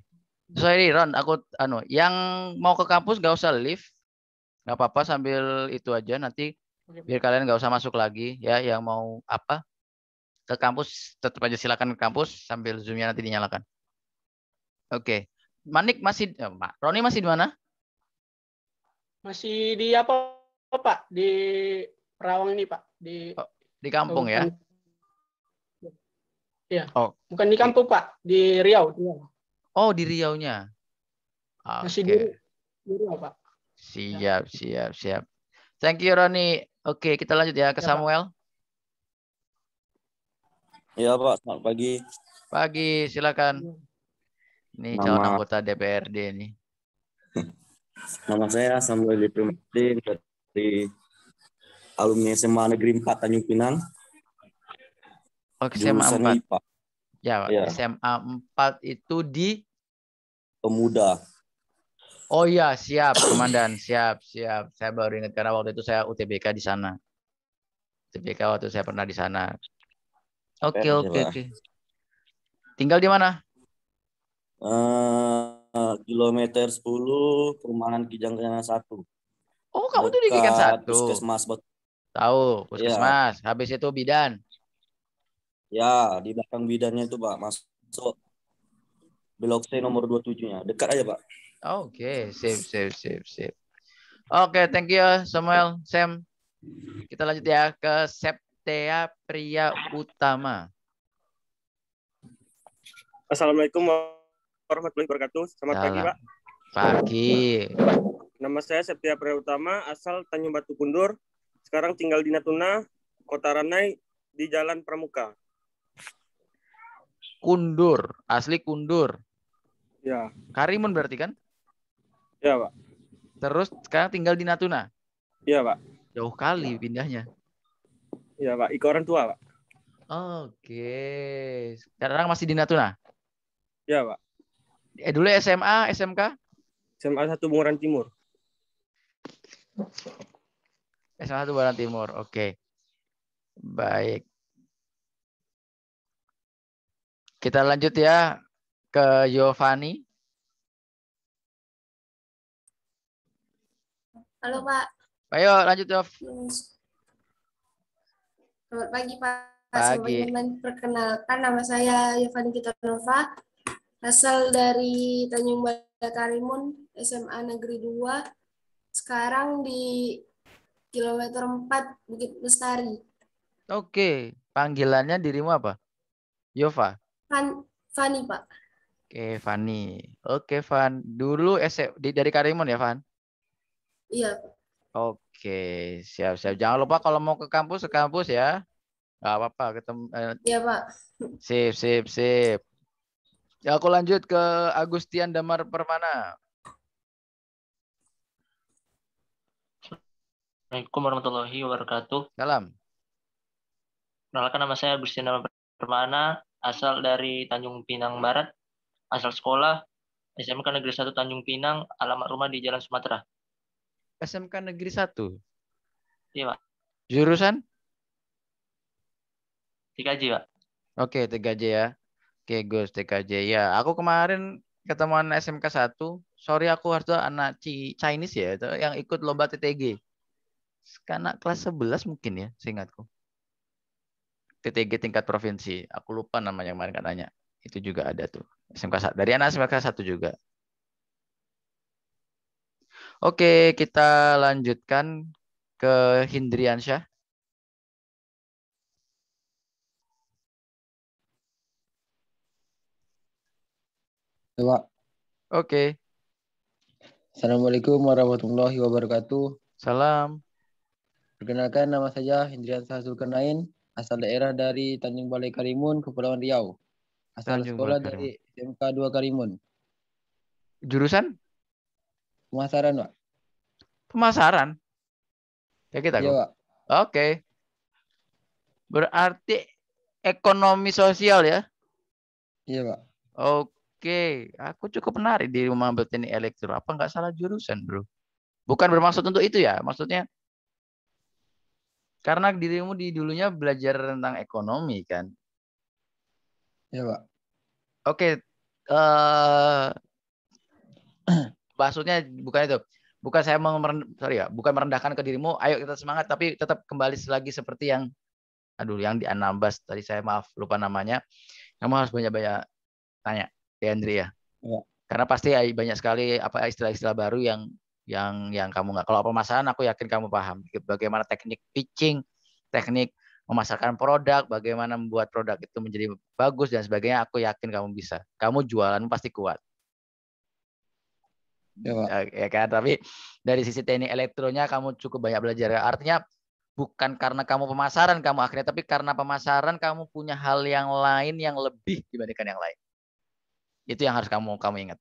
sorry Ron, aku anu yang mau ke kampus gak usah lift, nggak apa-apa sambil itu aja nanti biar kalian gak usah masuk lagi ya yang mau apa ke kampus tetap aja silakan ke kampus sambil zoomnya nanti dinyalakan. Oke, okay. Manik masih, eh, Roni masih di mana? Masih di apa Pak? Di Rawang ini Pak di oh, di kampung ya? Iya. Oh. Bukan di kampung Pak, di Riau. Riau. Oh, di Riau-nya. Okay. Masih di, Riau, Pak. Siap, ya. siap, siap. Thank you, Roni. Oke, kita lanjut ya ke ya, Samuel. Pak. Ya, Pak. Selamat pagi. Pagi, silakan. Ya. Ini Nama... calon anggota DPRD ini. Nama saya Samuel Diprimadi dari alumni SMA Negeri 4 Tanjung Pinang. Oke, SMA 4. Ya, Ya. SMA 4 itu di pemuda. Oh iya, siap, Komandan. Siap, siap. Saya baru ingat karena waktu itu saya UTBK di sana. UTBK waktu saya pernah di sana. Oke, okay, oke, okay, oke. Okay. Tinggal di mana? Uh, kilometer 10 perumahan Kijang Kena 1. Oh, kamu tuh di Kijang 1. Puskesmas. Tahu, iya. Puskesmas. Yeah. Habis itu bidan. Ya, di belakang bidannya itu, Pak, masuk Belok C nomor 27-nya. Dekat aja, Pak. Oke, okay. sip, sip, sip, sip. Oke, okay, thank you Samuel, Sam. Kita lanjut ya ke Septea Pria Utama. Assalamualaikum warahmatullahi wabarakatuh. Selamat Dalam. pagi, Pak. Pagi. Nama saya Septia Pria Utama, asal Tanjung Batu Kundur. Sekarang tinggal di Natuna, Kota Ranai, di Jalan Pramuka. Kundur, asli Kundur. Ya. Karimun berarti kan? Ya, Pak. Terus sekarang tinggal di Natuna? Iya, Pak. Jauh kali pindahnya. Iya, Pak. Iko orang tua, Pak. Oke. Sekarang masih di Natuna? Iya, Pak. Eh, dulu SMA, SMK? SMA Satu Bungaran Timur. SMA Satu Bungaran Timur, oke. Baik. Kita lanjut ya ke Yovani. Halo Pak. Ayo lanjut Yov. Selamat pagi Pak. Pagi. perkenalkan nama saya Yovani Kitanova. Asal dari Tanjung Karimun SMA Negeri 2. Sekarang di kilometer 4 Bukit Lestari. Oke, panggilannya dirimu apa? Yova. Fan, Fani, Pak. Oke, Fani. Oke, Van. Dulu S e dari Karimun ya, Van? Iya. Oke, siap-siap. Jangan lupa kalau mau ke kampus, ke kampus ya. Gak apa-apa, ketemu. Eh, iya, Pak. Sip, sip, sip. Ya, aku lanjut ke Agustian Damar Permana. Assalamualaikum warahmatullahi wabarakatuh. Salam. Perkenalkan nama saya Agustian Damar Permana, asal dari Tanjung Pinang Barat, asal sekolah SMK Negeri 1 Tanjung Pinang, alamat rumah di Jalan Sumatera. SMK Negeri 1? Iya, Pak. Jurusan? 3J, Pak. Oke, 3J ya. Oke, Gus, 3J. Ya, aku kemarin ketemuan SMK 1. Sorry, aku harus anak Chinese ya, yang ikut lomba TTG. Karena kelas 11 mungkin ya, seingatku. TTG tingkat provinsi. Aku lupa namanya kemarin katanya itu juga ada tuh. SMK dari anak SMK satu juga. Oke, kita lanjutkan ke Hindriansyah. Halo. Oke. Assalamualaikum warahmatullahi wabarakatuh. Salam. Perkenalkan nama saya Hindrian sulkanain asal daerah dari Tanjung Balai Karimun, Kepulauan Riau. Asal sekolah dari SMK 2 Karimun. Jurusan? Pemasaran, Pak. Pemasaran. Ya kita. Iya, Pak. Oke. Berarti ekonomi sosial ya? Iya, Pak. Oke, aku cukup menarik di rumah ini elektro. Apa nggak salah jurusan, Bro? Bukan bermaksud untuk itu ya, maksudnya karena dirimu di dulunya belajar tentang ekonomi kan Ya pak. Oke. Uh, maksudnya bukan itu. Bukan saya mau sorry ya, bukan merendahkan ke dirimu. Ayo kita semangat, tapi tetap kembali lagi seperti yang, aduh, yang di Anambas tadi saya maaf lupa namanya. Kamu harus banyak-banyak tanya, Andri ya. ya. Karena pasti banyak sekali apa istilah-istilah baru yang yang yang kamu nggak. Kalau permasalahan aku yakin kamu paham bagaimana teknik pitching, teknik memasarkan produk, bagaimana membuat produk itu menjadi bagus dan sebagainya, aku yakin kamu bisa. Kamu jualan pasti kuat. Ya, eh, ya kan, tapi dari sisi teknik elektronya kamu cukup banyak belajar. Artinya bukan karena kamu pemasaran kamu akhirnya, tapi karena pemasaran kamu punya hal yang lain yang lebih dibandingkan yang lain. Itu yang harus kamu kamu ingat.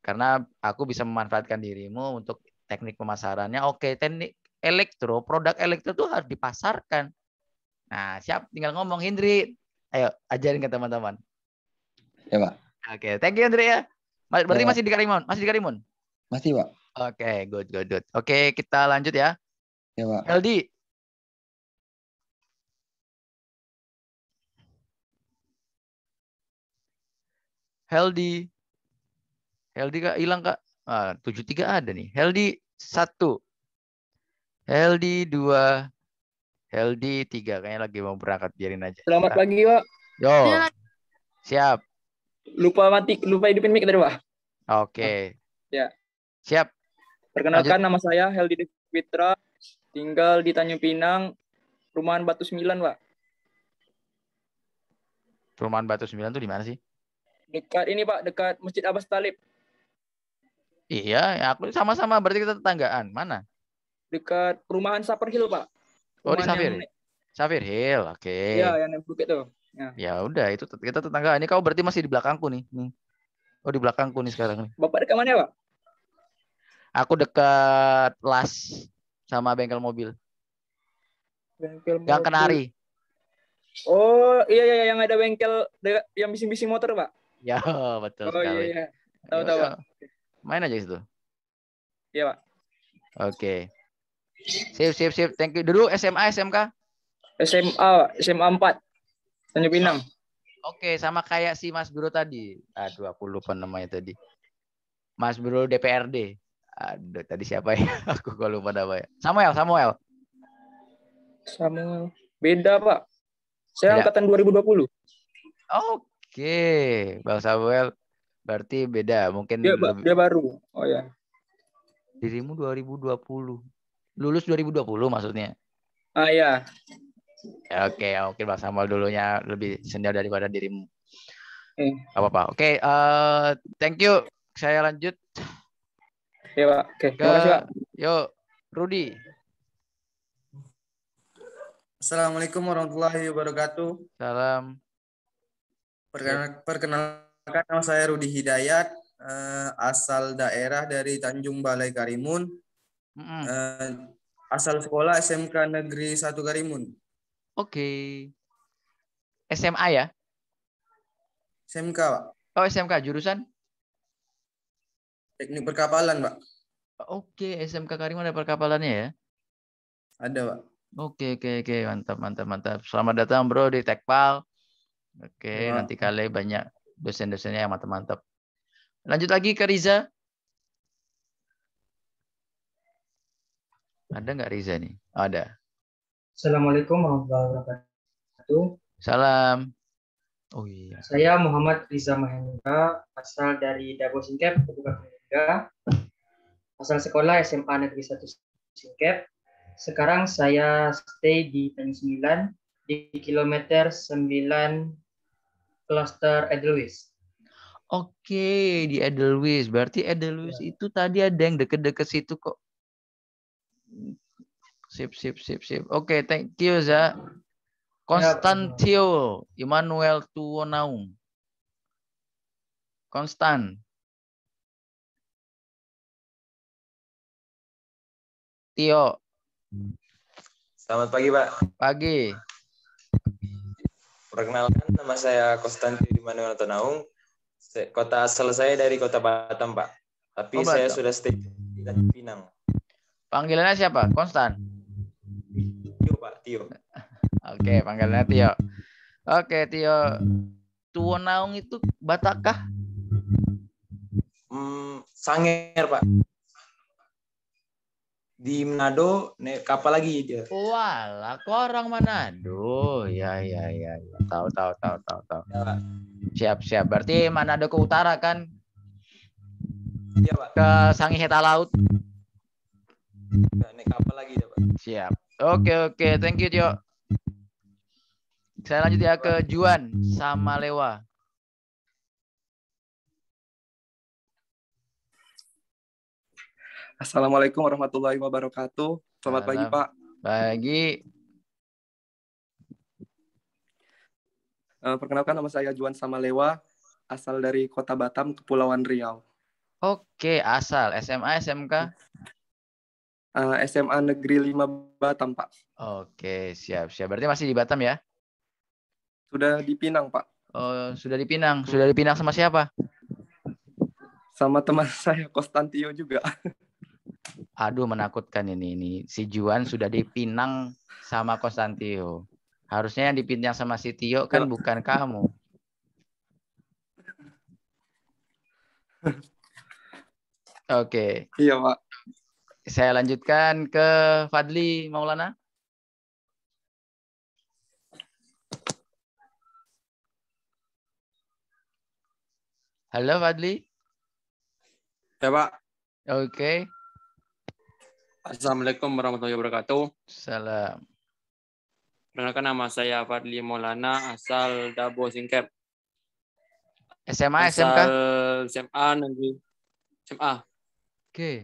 Karena aku bisa memanfaatkan dirimu untuk teknik pemasarannya. Oke, teknik elektro, produk elektro itu harus dipasarkan. Nah, siap tinggal ngomong Hendri. Ayo ajarin ke teman-teman. Ya, Pak. Oke, okay. thank you Hendri ya. ya. Berarti ya, masih di Karimun, masih di Karimun. Masih, Pak. Oke, okay, good good good. Oke, okay, kita lanjut ya. Ya, Pak. Heldi. Heldi. Heldi Kak hilang Kak. Ah, 73 ada nih. Heldi satu. Heldi dua. Heldi tiga kayaknya lagi mau berangkat biarin aja. Selamat pagi, Pak. Yo. Iya. Siap. Lupa mati, lupa hidupin mic tadi, Pak. Oke. Okay. Ah, ya. Siap. Perkenalkan Lanjut. nama saya Heldi Fitra, tinggal di Tanjung Pinang, Perumahan Batu Sembilan Pak. Perumahan Batu Sembilan tuh di mana sih? Dekat ini, Pak, dekat Masjid Abbas Talib. Iya, ya, aku sama-sama berarti kita tetanggaan. Mana? Dekat perumahan Sapar Hill, Pak. Oh, di Safir. Yang... Safir Hill, oke. Okay. Iya, yang di bukit tuh. Ya. ya udah, itu kita tetangga. Ini kau berarti masih di belakangku nih. nih. Oh, di belakangku nih sekarang. nih. Bapak dekat mana, Pak? Aku dekat Las sama bengkel mobil. Bengkel mobil. Gang Kenari. Oh, iya, iya iya yang ada bengkel yang bising-bising motor, Pak. Ya, betul oh, iya, sekali. iya iya. Tahu ya tahu. Main aja situ. Iya, Pak. Oke. Okay. Sip, sip, sip. Thank you. Dulu SMA, SMK? SMA, SMA 4. Tanjung Pinang. Oke, okay, sama kayak si Mas Bro tadi. Aduh, aku lupa namanya tadi. Mas Bro DPRD. Aduh, tadi siapa ya? Aku kok lupa namanya. Samuel, Samuel. Samuel. Beda, Pak. Saya ribu angkatan 2020. Oke, okay. Bang Samuel. Berarti beda, mungkin dia, lebih... dia baru. Oh ya. Dirimu 2020 lulus 2020 maksudnya. Ah iya. Ya, oke, okay, oke okay, Bang Samuel dulunya lebih senior daripada dirimu. Eh. apa-apa. Oke, okay, uh, eh, thank you. Saya lanjut. Ya, Pak. Oke, okay. Terima kasih, Yuk, Rudi. Assalamualaikum warahmatullahi wabarakatuh. Salam. Perkenalkan, nama saya Rudi Hidayat, eh, asal daerah dari Tanjung Balai Karimun. Mm -hmm. uh, asal sekolah SMK Negeri 1 Karimun. Oke. Okay. SMA ya? SMK, Pak. Oh, SMK jurusan? Teknik perkapalan, Pak. Oke, okay. SMK Karimun ada perkapalannya ya? Ada, Pak. Oke, okay, oke, oke. Mantap, mantap, mantap. Selamat datang, Bro, di Tekpal. Oke, okay, nanti kali banyak dosen-dosennya yang mantap-mantap. Lanjut lagi ke Riza. Ada nggak Riza nih? ada. Assalamualaikum warahmatullahi wabarakatuh. Salam. Oh iya. Saya Muhammad Riza Mahendra, asal dari Dabo Singkep, Kabupaten Mahendra. Asal sekolah SMA Negeri 1 Singkep. Sekarang saya stay di Tanjung 9 di kilometer 9 cluster Edelweiss. Oke, di Edelweiss. Berarti Edelweiss ya. itu tadi ada yang deket-deket situ kok Sip, sip, sip, sip. Oke, okay, thank you, Za. Ya, Konstantio Immanuel Tuonaung. Konstan. Tio. Selamat pagi, Pak. Pagi. Perkenalkan, nama saya Konstantio Immanuel Tuonaung. Kota asal saya dari Kota Batam, Pak. Tapi oh, saya sudah stay di Pinang. Panggilannya siapa? Konstan. Tio, Pak. Tio. Oke, panggilannya Tio. Oke, Tio. Tuo Naung itu Batakah? Hmm, Sanger, Pak. Di Manado, naik kapal lagi dia. Walah, kok orang Manado? Ya, ya, ya. ya. Tahu, tahu, tahu, tahu, tahu. Ya, siap, siap. Berarti Manado ke utara kan? Iya, Pak. Ke Sangihe Laut naik kapal lagi ya Pak. Siap. Oke oke, thank you Tio. Saya lanjut ya ke Juan sama Lewa. Assalamualaikum warahmatullahi wabarakatuh. Selamat Salam. pagi Pak. Pagi. Eh, perkenalkan nama saya Juan sama Lewa. asal dari Kota Batam, Kepulauan Riau. Oke, asal SMA, SMK? uh, eh, SMA Negeri 5 Batam, Pak. Oke, siap, siap. Berarti masih di Batam ya? Sudah di Pinang, Pak. Oh, sudah di Pinang. Sudah di Pinang sama siapa? Sama teman saya Konstantio juga. Aduh, menakutkan ini ini. Si Juan sudah di Pinang sama Konstantio. Harusnya yang di sama si Tio kan iya. bukan kamu. Oke. Okay. Iya, Pak saya lanjutkan ke Fadli Maulana. Halo Fadli. Ya Pak. Oke. Okay. Assalamualaikum warahmatullahi wabarakatuh. Salam. Perkenalkan nama saya Fadli Maulana asal Dabo Singkep. SMA, asal SMK? SMA negeri SMA. Oke. Okay.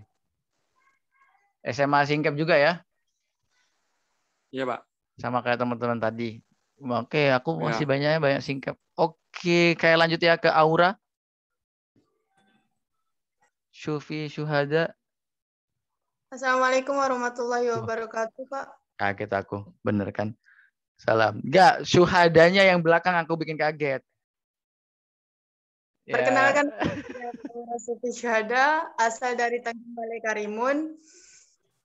SMA Singkep juga ya? Iya, Pak. Sama kayak teman-teman tadi. Oke, aku iya. masih ya. banyaknya banyak Singkep. Oke, kayak lanjut ya ke Aura. Shufi Shuhada. Assalamualaikum warahmatullahi wabarakatuh, Pak. Kaget aku, bener kan? Salam. Gak Shuhadanya yang belakang aku bikin kaget. Ya. Perkenalkan, yeah. Syuhada, asal dari Tanjung Balai Karimun.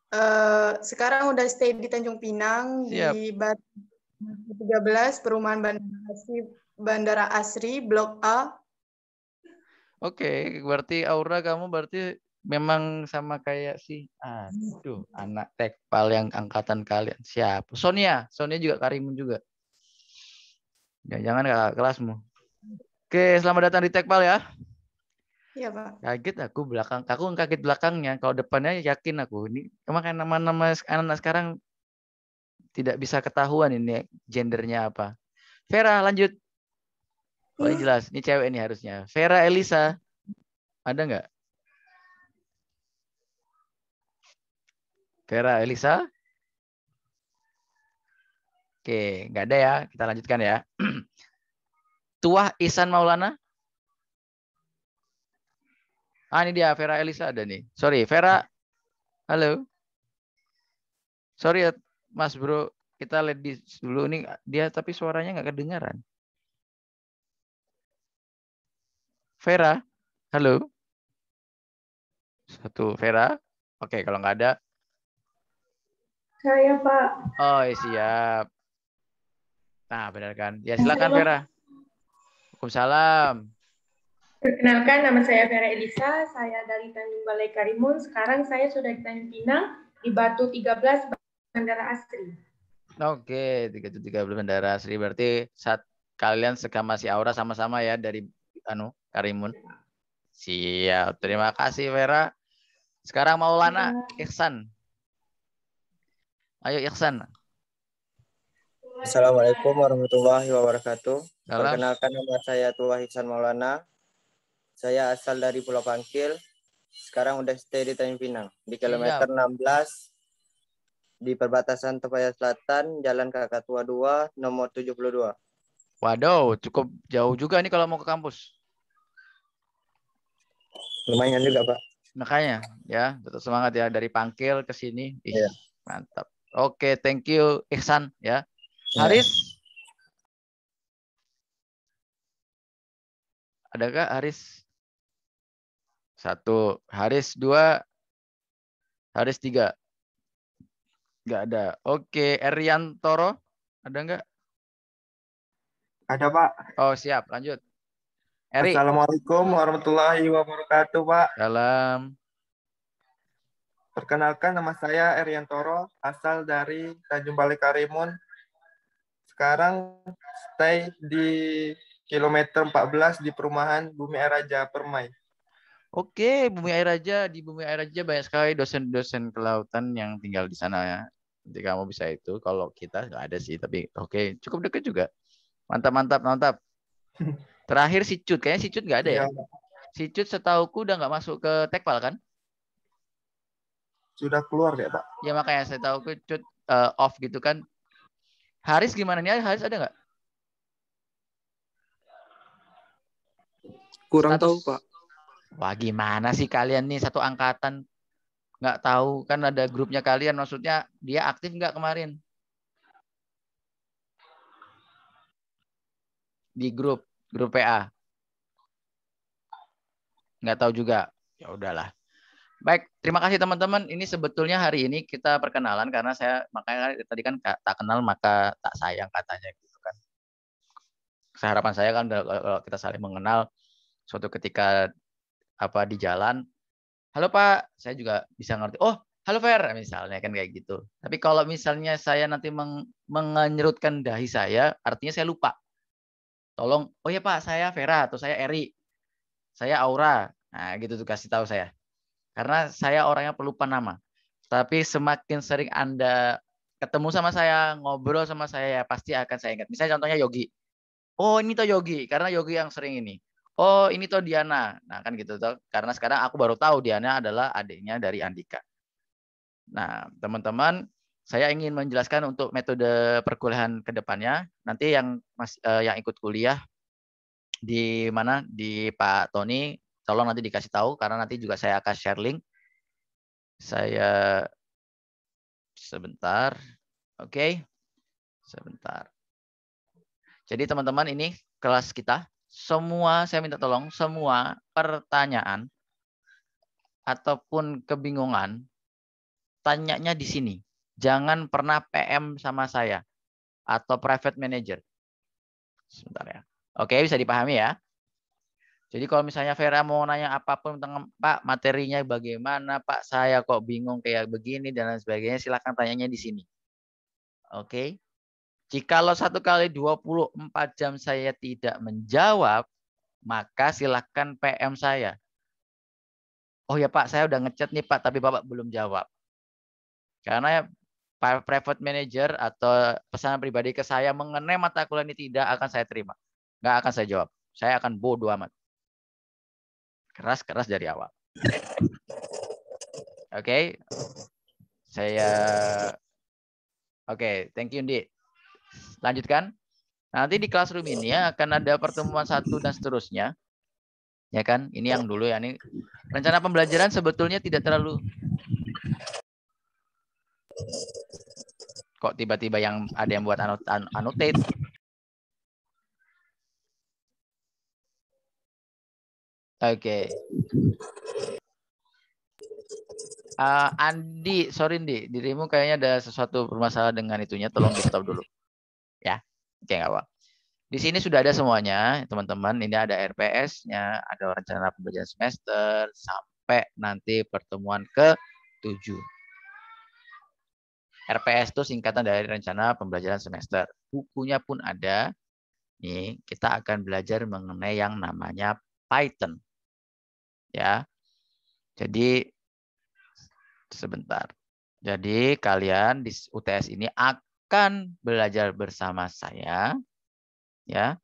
Uh, sekarang udah stay di Tanjung Pinang Siap. di Batu 13 Perumahan Bandara Asri, Bandara Asri Blok A. Oke, okay, berarti Aura kamu berarti memang sama kayak si aduh anak tekpal yang angkatan kalian. siapa Sonia, Sonia juga Karimun juga. Ya, jangan kakak kelasmu. Oke, selamat datang di Tekpal ya. Iya pak. Kaget aku belakang, aku kaget belakangnya. Kalau depannya yakin aku ini, emang kan nama-nama anak-anak sekarang tidak bisa ketahuan ini gendernya apa. Vera lanjut. Oh ini jelas, ini cewek ini harusnya. Vera Elisa, ada nggak? Vera Elisa? Oke, nggak ada ya. Kita lanjutkan ya. Tuah Isan Maulana? Ah ini dia Vera Elisa ada nih. Sorry Vera. Halo. Sorry ya, Mas Bro, kita lihat di dulu nih dia tapi suaranya nggak kedengaran. Vera, halo. Satu Vera. Oke, kalau nggak ada. Saya Pak. Oh iya, siap. Nah benar kan. Ya silakan Vera. Waalaikumsalam. Perkenalkan, nama saya Vera Elisa, saya dari Tanjung Balai Karimun. Sekarang saya sudah di Tanjung Pinang, di Batu 13, Bandara Asri. Oke, okay, 313 Bandara Asri. Berarti saat kalian sekarang masih Aura sama-sama ya dari anu Karimun. Siap, terima kasih Vera. Sekarang Maulana Ihsan. Ayo Ihsan. Assalamualaikum warahmatullahi wabarakatuh. Salam. Perkenalkan nama saya Tua Ihsan Maulana. Saya asal dari Pulau Pangkil. Sekarang udah stay di Tanjung Pinang. Di kilometer Siap. 16 di perbatasan Tepaya Selatan, Jalan Kakak Tua 2, nomor 72. Waduh, cukup jauh juga nih kalau mau ke kampus. Lumayan juga, Pak. Makanya, ya, tetap semangat ya dari Pangkil ke sini. Ih, yeah. mantap. Oke, okay, thank you Ihsan ya. Yeah. Haris, Adakah Haris? Satu. Haris dua. Haris tiga. Nggak ada. Oke. Erian Toro. Ada nggak? Ada, Pak. Oh, siap. Lanjut. Eri. Assalamualaikum warahmatullahi wabarakatuh, Pak. Salam. Perkenalkan nama saya Erian Toro, asal dari Tanjung Balai Karimun. Sekarang stay di kilometer 14 di perumahan Bumi Raja Permai. Oke, Bumi Air aja di Bumi Air aja banyak sekali dosen-dosen kelautan yang tinggal di sana ya. Jadi kamu bisa itu. Kalau kita nggak ada sih, tapi oke okay, cukup deket juga. Mantap, mantap, mantap. Terakhir si Cut, kayaknya si Cut nggak ada ya. Iya. Si Cut setauku udah nggak masuk ke Tekpal kan? Sudah keluar ya Pak. Ya makanya saya tahu Cut uh, off gitu kan. Haris gimana nih? Haris ada nggak? Kurang Status. tahu Pak Wah gimana sih kalian nih satu angkatan nggak tahu kan ada grupnya kalian maksudnya dia aktif nggak kemarin di grup grup PA nggak tahu juga ya udahlah baik terima kasih teman-teman ini sebetulnya hari ini kita perkenalan karena saya makanya kan tadi kan tak kenal maka tak sayang katanya gitu kan harapan saya kan kalau kita saling mengenal suatu ketika apa di jalan halo pak saya juga bisa ngerti oh halo Vera misalnya kan kayak gitu tapi kalau misalnya saya nanti meng mengenyerutkan dahi saya artinya saya lupa tolong oh ya pak saya Vera atau saya Eri saya Aura nah gitu tuh kasih tahu saya karena saya orangnya pelupa nama tapi semakin sering anda ketemu sama saya ngobrol sama saya ya pasti akan saya ingat misalnya contohnya Yogi oh ini tuh Yogi karena Yogi yang sering ini oh ini tuh Diana. Nah kan gitu tuh. Karena sekarang aku baru tahu Diana adalah adiknya dari Andika. Nah teman-teman saya ingin menjelaskan untuk metode perkuliahan depannya. Nanti yang mas, eh, yang ikut kuliah di mana di Pak Tony, tolong nanti dikasih tahu karena nanti juga saya akan share link. Saya sebentar, oke, okay. sebentar. Jadi teman-teman ini kelas kita semua saya minta tolong semua pertanyaan ataupun kebingungan tanyanya di sini. Jangan pernah PM sama saya atau private manager. Sebentar ya. Oke, bisa dipahami ya. Jadi kalau misalnya Vera mau nanya apapun tentang Pak materinya bagaimana, Pak saya kok bingung kayak begini dan lain sebagainya, silahkan tanyanya di sini. Oke. Okay? Jikalau satu kali 24 jam saya tidak menjawab, maka silahkan PM saya. Oh ya Pak, saya udah ngechat nih Pak, tapi Bapak belum jawab. Karena private manager atau pesan pribadi ke saya mengenai mata kuliah ini tidak akan saya terima. Nggak akan saya jawab. Saya akan bodoh amat. Keras-keras dari awal. Oke. Okay. Saya Oke, okay, thank you, Ndi. Lanjutkan. Nanti di classroom ini ya, akan ada pertemuan satu dan seterusnya. Ya kan? Ini yang dulu ya. Ini rencana pembelajaran sebetulnya tidak terlalu kok tiba-tiba yang ada yang buat anot annotate Oke. Okay. Uh, eh, Andi, sorry Andi, dirimu kayaknya ada sesuatu bermasalah dengan itunya, tolong di stop dulu ya. Oke, nggak apa. Di sini sudah ada semuanya, teman-teman. Ini ada RPS-nya, ada rencana pembelajaran semester sampai nanti pertemuan ke-7. RPS itu singkatan dari rencana pembelajaran semester. Bukunya pun ada. Nih, kita akan belajar mengenai yang namanya Python. Ya. Jadi sebentar. Jadi kalian di UTS ini akan akan belajar bersama saya ya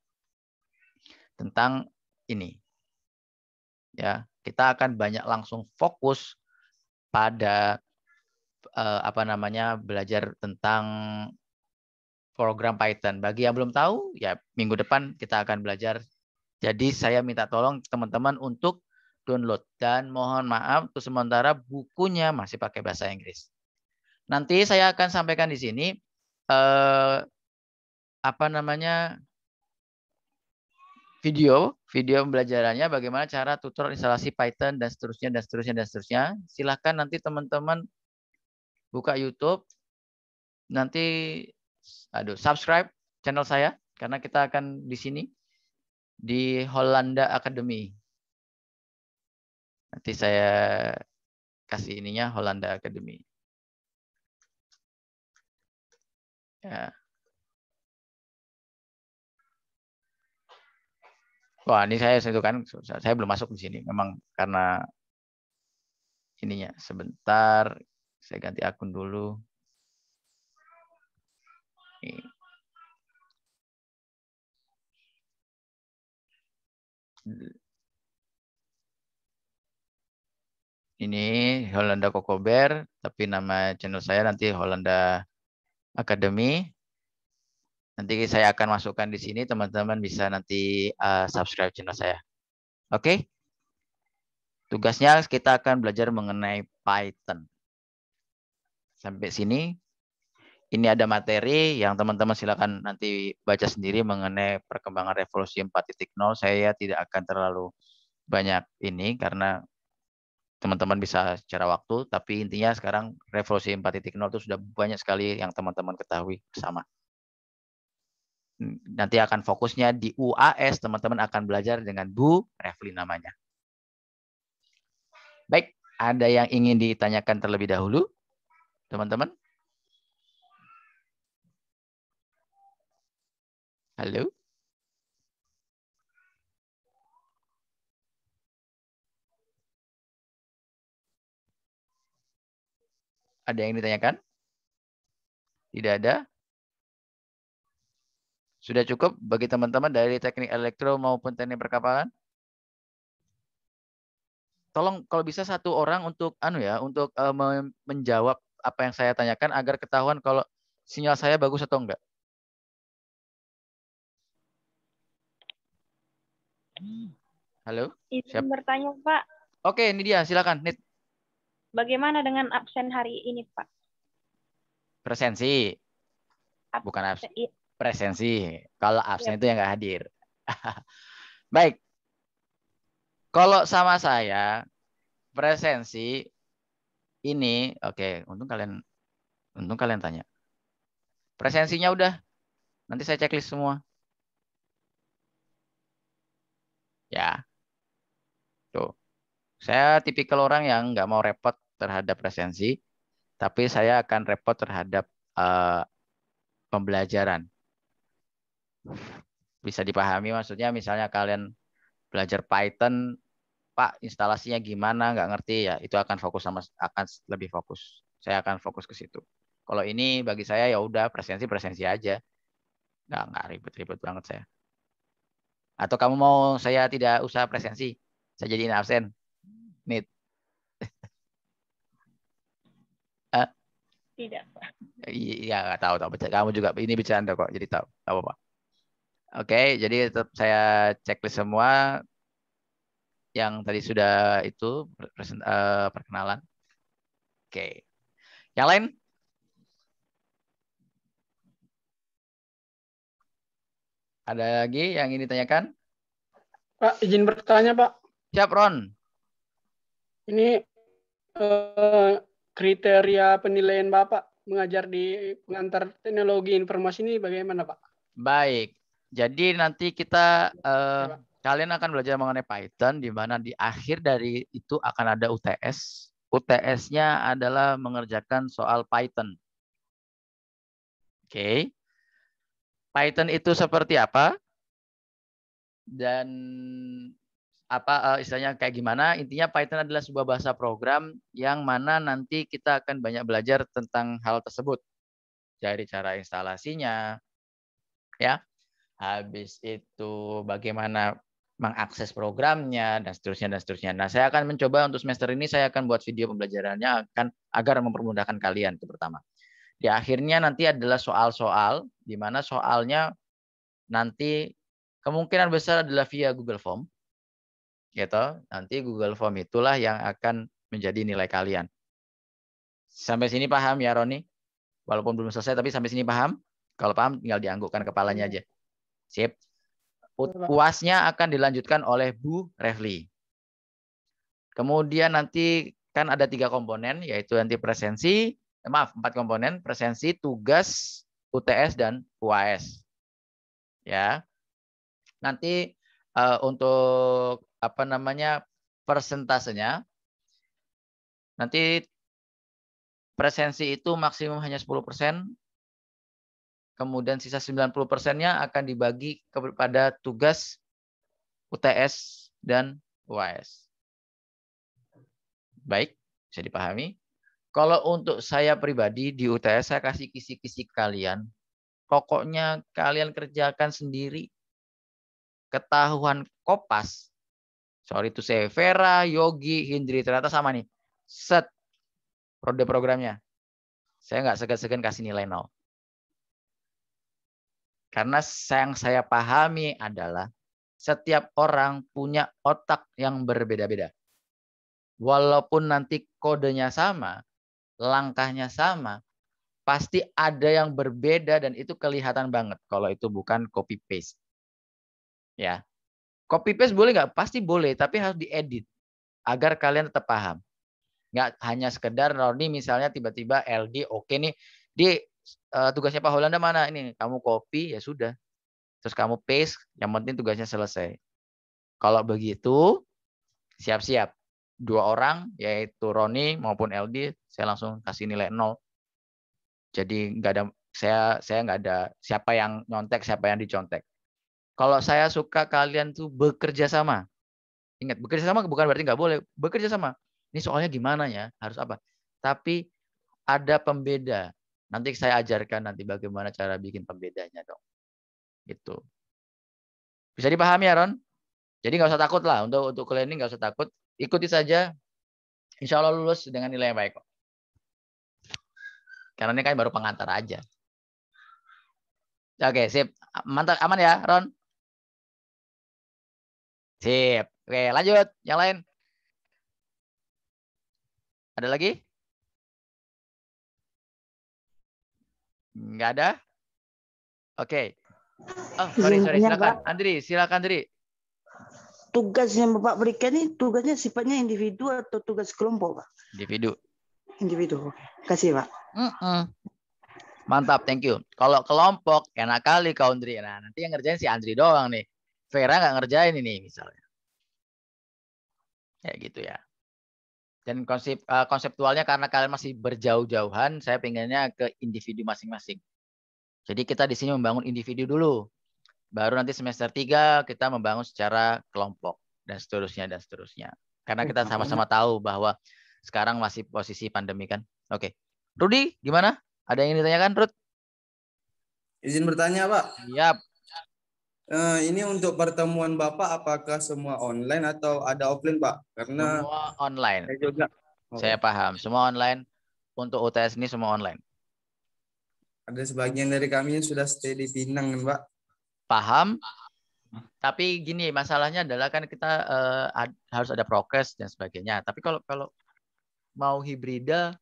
tentang ini. Ya, kita akan banyak langsung fokus pada eh, apa namanya belajar tentang program Python. Bagi yang belum tahu, ya minggu depan kita akan belajar. Jadi saya minta tolong teman-teman untuk download dan mohon maaf untuk sementara bukunya masih pakai bahasa Inggris. Nanti saya akan sampaikan di sini eh, apa namanya video video pembelajarannya bagaimana cara tutor instalasi Python dan seterusnya dan seterusnya dan seterusnya. Silahkan nanti teman-teman buka YouTube nanti aduh subscribe channel saya karena kita akan di sini di Holanda Academy. Nanti saya kasih ininya Holanda Academy. Wah, ini saya itu kan saya belum masuk di sini. Memang karena ininya sebentar saya ganti akun dulu. Ini. ini Holanda Kokober, tapi nama channel saya nanti Holanda Academy. Nanti saya akan masukkan di sini, teman-teman bisa nanti uh, subscribe channel saya. Oke? Okay? Tugasnya kita akan belajar mengenai Python. Sampai sini. Ini ada materi yang teman-teman silakan nanti baca sendiri mengenai perkembangan revolusi 4.0. Saya tidak akan terlalu banyak ini karena teman-teman bisa secara waktu, tapi intinya sekarang revolusi 4.0 itu sudah banyak sekali yang teman-teman ketahui bersama. Hmm, nanti akan fokusnya di UAS, teman-teman akan belajar dengan Bu Refli namanya. Baik, ada yang ingin ditanyakan terlebih dahulu, teman-teman? Halo? Ada yang ditanyakan? Tidak ada? Sudah cukup bagi teman-teman dari teknik elektro maupun teknik perkapalan? Tolong kalau bisa satu orang untuk anu ya, untuk uh, menjawab apa yang saya tanyakan agar ketahuan kalau sinyal saya bagus atau enggak. Hmm. Halo? Izin bertanya, Pak. Oke, ini dia. Silakan, Nit. Bagaimana dengan absen hari ini, Pak? Presensi. Bukan absen. Iya. Presensi. Kalau absen ya. itu yang nggak hadir. Baik. Kalau sama saya, presensi ini, oke, okay, untung kalian untung kalian tanya. Presensinya udah. Nanti saya checklist semua. Ya. Tuh. Saya tipikal orang yang nggak mau repot terhadap presensi, tapi saya akan repot terhadap uh, pembelajaran. Bisa dipahami maksudnya misalnya kalian belajar Python, Pak instalasinya gimana, nggak ngerti ya, itu akan fokus sama akan lebih fokus. Saya akan fokus ke situ. Kalau ini bagi saya ya udah presensi presensi aja, nggak nggak ribet-ribet banget saya. Atau kamu mau saya tidak usah presensi, saya jadiin absen. Nit. Tidak. pak iya, iya, nggak tahu tahu. Kamu juga ini bercanda kok, jadi tahu. Tahu apa? Oke, jadi tetap saya checklist semua yang tadi sudah itu present, eh, perkenalan. Oke. Yang lain? Ada lagi yang ingin ditanyakan? Pak, izin bertanya, Pak. Siap, Ron. Ini eh, kriteria penilaian Bapak mengajar di pengantar teknologi informasi ini bagaimana Pak? Baik, jadi nanti kita eh, kalian akan belajar mengenai Python di mana di akhir dari itu akan ada UTS. UTS-nya adalah mengerjakan soal Python. Oke. Okay. Python itu seperti apa? Dan apa uh, istilahnya kayak gimana. Intinya Python adalah sebuah bahasa program yang mana nanti kita akan banyak belajar tentang hal tersebut. Dari cara instalasinya, ya. Habis itu bagaimana mengakses programnya dan seterusnya dan seterusnya. Nah, saya akan mencoba untuk semester ini saya akan buat video pembelajarannya akan agar mempermudahkan kalian itu pertama. Di akhirnya nanti adalah soal-soal di mana soalnya nanti kemungkinan besar adalah via Google Form gitu. Nanti Google Form itulah yang akan menjadi nilai kalian. Sampai sini paham ya Roni? Walaupun belum selesai tapi sampai sini paham? Kalau paham tinggal dianggukkan kepalanya iya. aja. Sip. Uasnya akan dilanjutkan oleh Bu Refli. Kemudian nanti kan ada tiga komponen yaitu nanti presensi, eh, maaf empat komponen presensi, tugas, UTS dan UAS. Ya. Nanti uh, untuk apa namanya persentasenya. Nanti presensi itu maksimum hanya 10%. Kemudian sisa 90%-nya akan dibagi kepada tugas UTS dan UAS. Baik, bisa dipahami. Kalau untuk saya pribadi di UTS saya kasih kisi-kisi kalian. Pokoknya kalian kerjakan sendiri. Ketahuan kopas Sorry to say, Vera, Yogi, Hindri. Ternyata sama nih. Set. Rode programnya. Saya nggak segan-segan kasih nilai nol. Karena yang saya pahami adalah setiap orang punya otak yang berbeda-beda. Walaupun nanti kodenya sama, langkahnya sama, pasti ada yang berbeda dan itu kelihatan banget kalau itu bukan copy paste. Ya. Copy paste boleh nggak? Pasti boleh, tapi harus diedit agar kalian tetap paham. Nggak hanya sekedar Roni misalnya tiba-tiba LD oke okay nih, di uh, tugasnya Pak Holanda mana ini? Kamu copy ya sudah. Terus kamu paste, yang penting tugasnya selesai. Kalau begitu, siap-siap. Dua orang, yaitu Roni maupun LD, saya langsung kasih nilai nol. Jadi nggak ada saya saya nggak ada siapa yang nyontek, siapa yang dicontek. Kalau saya suka kalian tuh bekerja sama. Ingat, bekerja sama bukan berarti nggak boleh. Bekerja sama. Ini soalnya gimana ya? Harus apa? Tapi ada pembeda. Nanti saya ajarkan nanti bagaimana cara bikin pembedanya dong. Gitu. Bisa dipahami ya, Ron? Jadi nggak usah takut lah untuk untuk kalian ini nggak usah takut. Ikuti saja. Insya Allah lulus dengan nilai yang baik kok. Karena ini kan baru pengantar aja. Oke, sip. Mantap, aman ya, Ron? Sip. Oke, lanjut. Yang lain. Ada lagi? Enggak ada? Oke. Oh, sorry, sorry. Iya, silakan. Andri, silakan Andri. Tugas yang Bapak berikan ini tugasnya sifatnya individu atau tugas kelompok, Pak? Individu. Individu. Oke. Kasih, Pak. Mm -mm. Mantap, thank you. Kalau kelompok, enak kali kau Andri. Nah, nanti yang ngerjain si Andri doang nih. Vera nggak ngerjain ini misalnya. Ya gitu ya. Dan konsep uh, konseptualnya karena kalian masih berjauh-jauhan, saya pengennya ke individu masing-masing. Jadi kita di sini membangun individu dulu. Baru nanti semester 3 kita membangun secara kelompok dan seterusnya dan seterusnya. Karena kita sama-sama tahu bahwa sekarang masih posisi pandemi kan. Oke. Okay. Rudi, gimana? Ada yang ditanyakan, Rud? Izin bertanya, Pak. Siap. Eh, ini untuk pertemuan Bapak apakah semua online atau ada offline Pak? Karena semua online. Saya juga. Okay. Saya paham, semua online. Untuk UTS ini semua online. Ada sebagian dari kami yang sudah stay di Pinang Pak? Paham. Tapi gini, masalahnya adalah kan kita uh, harus ada progres dan sebagainya. Tapi kalau kalau mau hibrida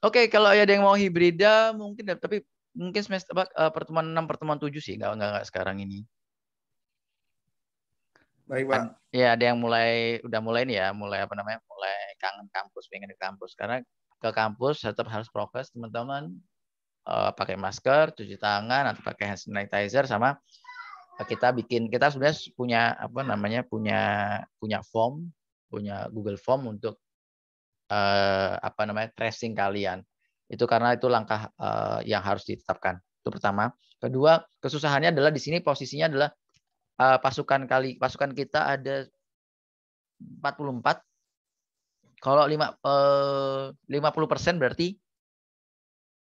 Oke, okay, kalau ada yang mau hibrida mungkin tapi mungkin semester uh, pertemuan 6 pertemuan 7 sih nggak nggak sekarang ini baik pak Ad, ya ada yang mulai udah mulai nih ya mulai apa namanya mulai kangen kampus pengen ke kampus karena ke kampus tetap harus prokes teman-teman uh, pakai masker cuci tangan atau pakai hand sanitizer sama kita bikin kita sebenarnya punya apa namanya punya punya form punya Google Form untuk uh, apa namanya tracing kalian itu karena itu langkah uh, yang harus ditetapkan. Itu pertama. Kedua, kesusahannya adalah di sini posisinya adalah uh, pasukan kali pasukan kita ada 44. Kalau lima, eh, uh, 50% berarti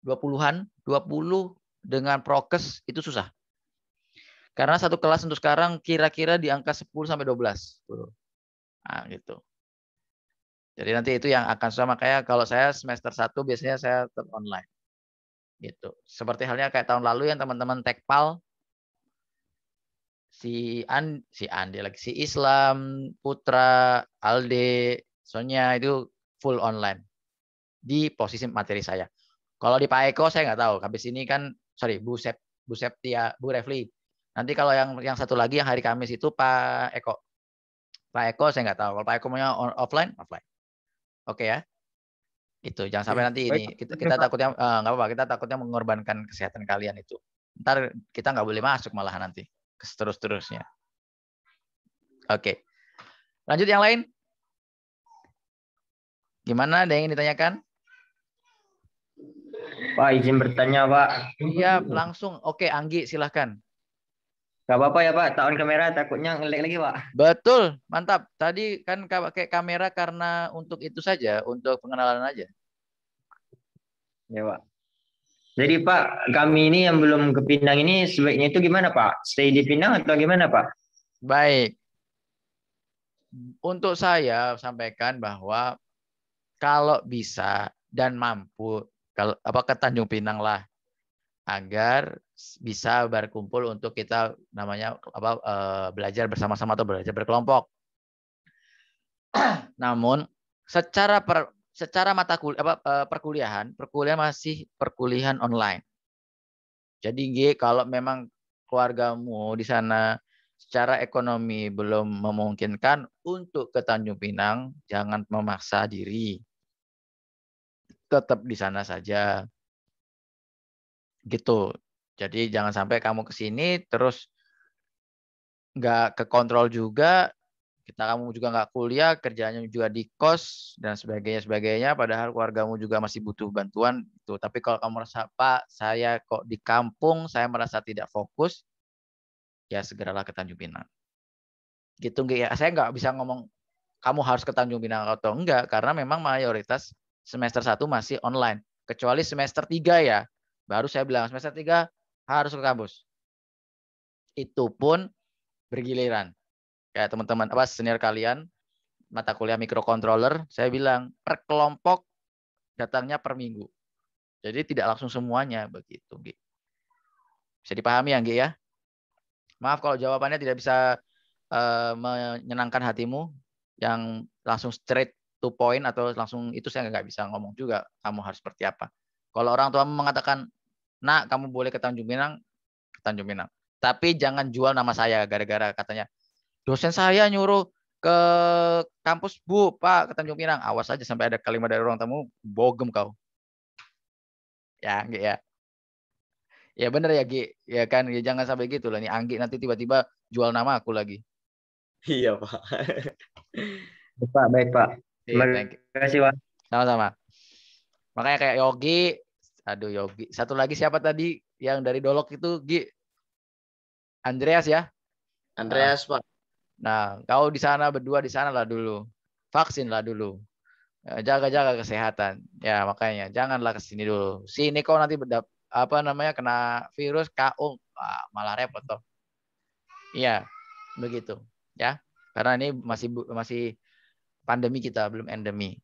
20-an, 20 dengan prokes itu susah. Karena satu kelas untuk sekarang kira-kira di angka 10 sampai 12. Nah, gitu. Jadi nanti itu yang akan sama makanya kalau saya semester 1 biasanya saya tetap online. Gitu. Seperti halnya kayak tahun lalu yang teman-teman Tekpal si An si Andi lagi si Islam, Putra, Alde, Sonya itu full online di posisi materi saya. Kalau di Pak Eko saya nggak tahu. Habis ini kan sorry Bu Sep Bu Septia Bu Refli. Nanti kalau yang yang satu lagi yang hari Kamis itu Pak Eko. Pak Eko saya nggak tahu. Kalau Pak Eko punya offline, offline. Oke ya. Itu jangan sampai iya. nanti ini kita, kita takutnya eh, nggak uh, apa-apa, kita takutnya mengorbankan kesehatan kalian itu. Ntar kita nggak boleh masuk malah nanti terus-terusnya. Oke. Lanjut yang lain. Gimana ada yang ditanyakan? Pak izin bertanya, Pak. Iya, langsung. Oke, Anggi silahkan. Gak apa-apa ya Pak, tahun kamera takutnya ngelek lagi Pak. Betul, mantap. Tadi kan pakai kamera karena untuk itu saja, untuk pengenalan aja. Ya Pak. Jadi Pak, kami ini yang belum ke Pinang ini sebaiknya itu gimana Pak? Stay di Pinang atau gimana Pak? Baik. Untuk saya sampaikan bahwa kalau bisa dan mampu kalau apa ke Tanjung Pinang lah agar bisa berkumpul untuk kita namanya apa eh, belajar bersama-sama atau belajar berkelompok. Namun secara per, secara mata kul, apa, eh, perkuliahan, perkuliahan masih perkuliahan online. Jadi G kalau memang keluargamu di sana secara ekonomi belum memungkinkan untuk ke Tanjung Pinang, jangan memaksa diri. Tetap di sana saja gitu jadi jangan sampai kamu ke sini terus nggak ke kontrol juga kita kamu juga nggak kuliah kerjanya juga di kos dan sebagainya sebagainya padahal keluargamu juga masih butuh bantuan itu tapi kalau kamu merasa pak saya kok di kampung saya merasa tidak fokus ya segeralah ke Tanjung Pinang gitu ya saya nggak bisa ngomong kamu harus ke Tanjung Pinang atau enggak karena memang mayoritas semester satu masih online kecuali semester tiga ya Baru saya bilang semester 3 harus ke kampus. Itu pun bergiliran. Kayak teman-teman apa senior kalian mata kuliah microcontroller, saya bilang per kelompok datangnya per minggu. Jadi tidak langsung semuanya begitu, Gi. Bisa dipahami ya, Gi ya? Maaf kalau jawabannya tidak bisa uh, menyenangkan hatimu yang langsung straight to point atau langsung itu saya nggak bisa ngomong juga kamu harus seperti apa. Kalau orang tua mengatakan, "Nak, kamu boleh ke Tanjung Pinang." Ke Tanjung Pinang. Tapi jangan jual nama saya gara-gara katanya dosen saya nyuruh ke kampus Bu, Pak, ke Tanjung Pinang. Awas aja sampai ada kalimat dari orang tamu, bogem kau. Ya, enggak ya. Ya bener ya, Gi. Ya kan, ya jangan sampai gitu lah. Nih Anggi nanti tiba-tiba jual nama aku lagi. Iya, Pak. Pak, baik, Pak. Iya, Terima kasih, Pak. Sama-sama. Makanya kayak Yogi, Aduh Yogi. Satu lagi siapa tadi yang dari Dolok itu Gi? Andreas ya? Andreas Pak. Nah kau di sana berdua di sana lah dulu. Vaksin lah dulu. Eh, jaga-jaga kesehatan. Ya makanya janganlah kesini dulu. Sini kau nanti berdap apa namanya kena virus KU malah repot toh. Iya begitu ya karena ini masih masih pandemi kita belum endemi.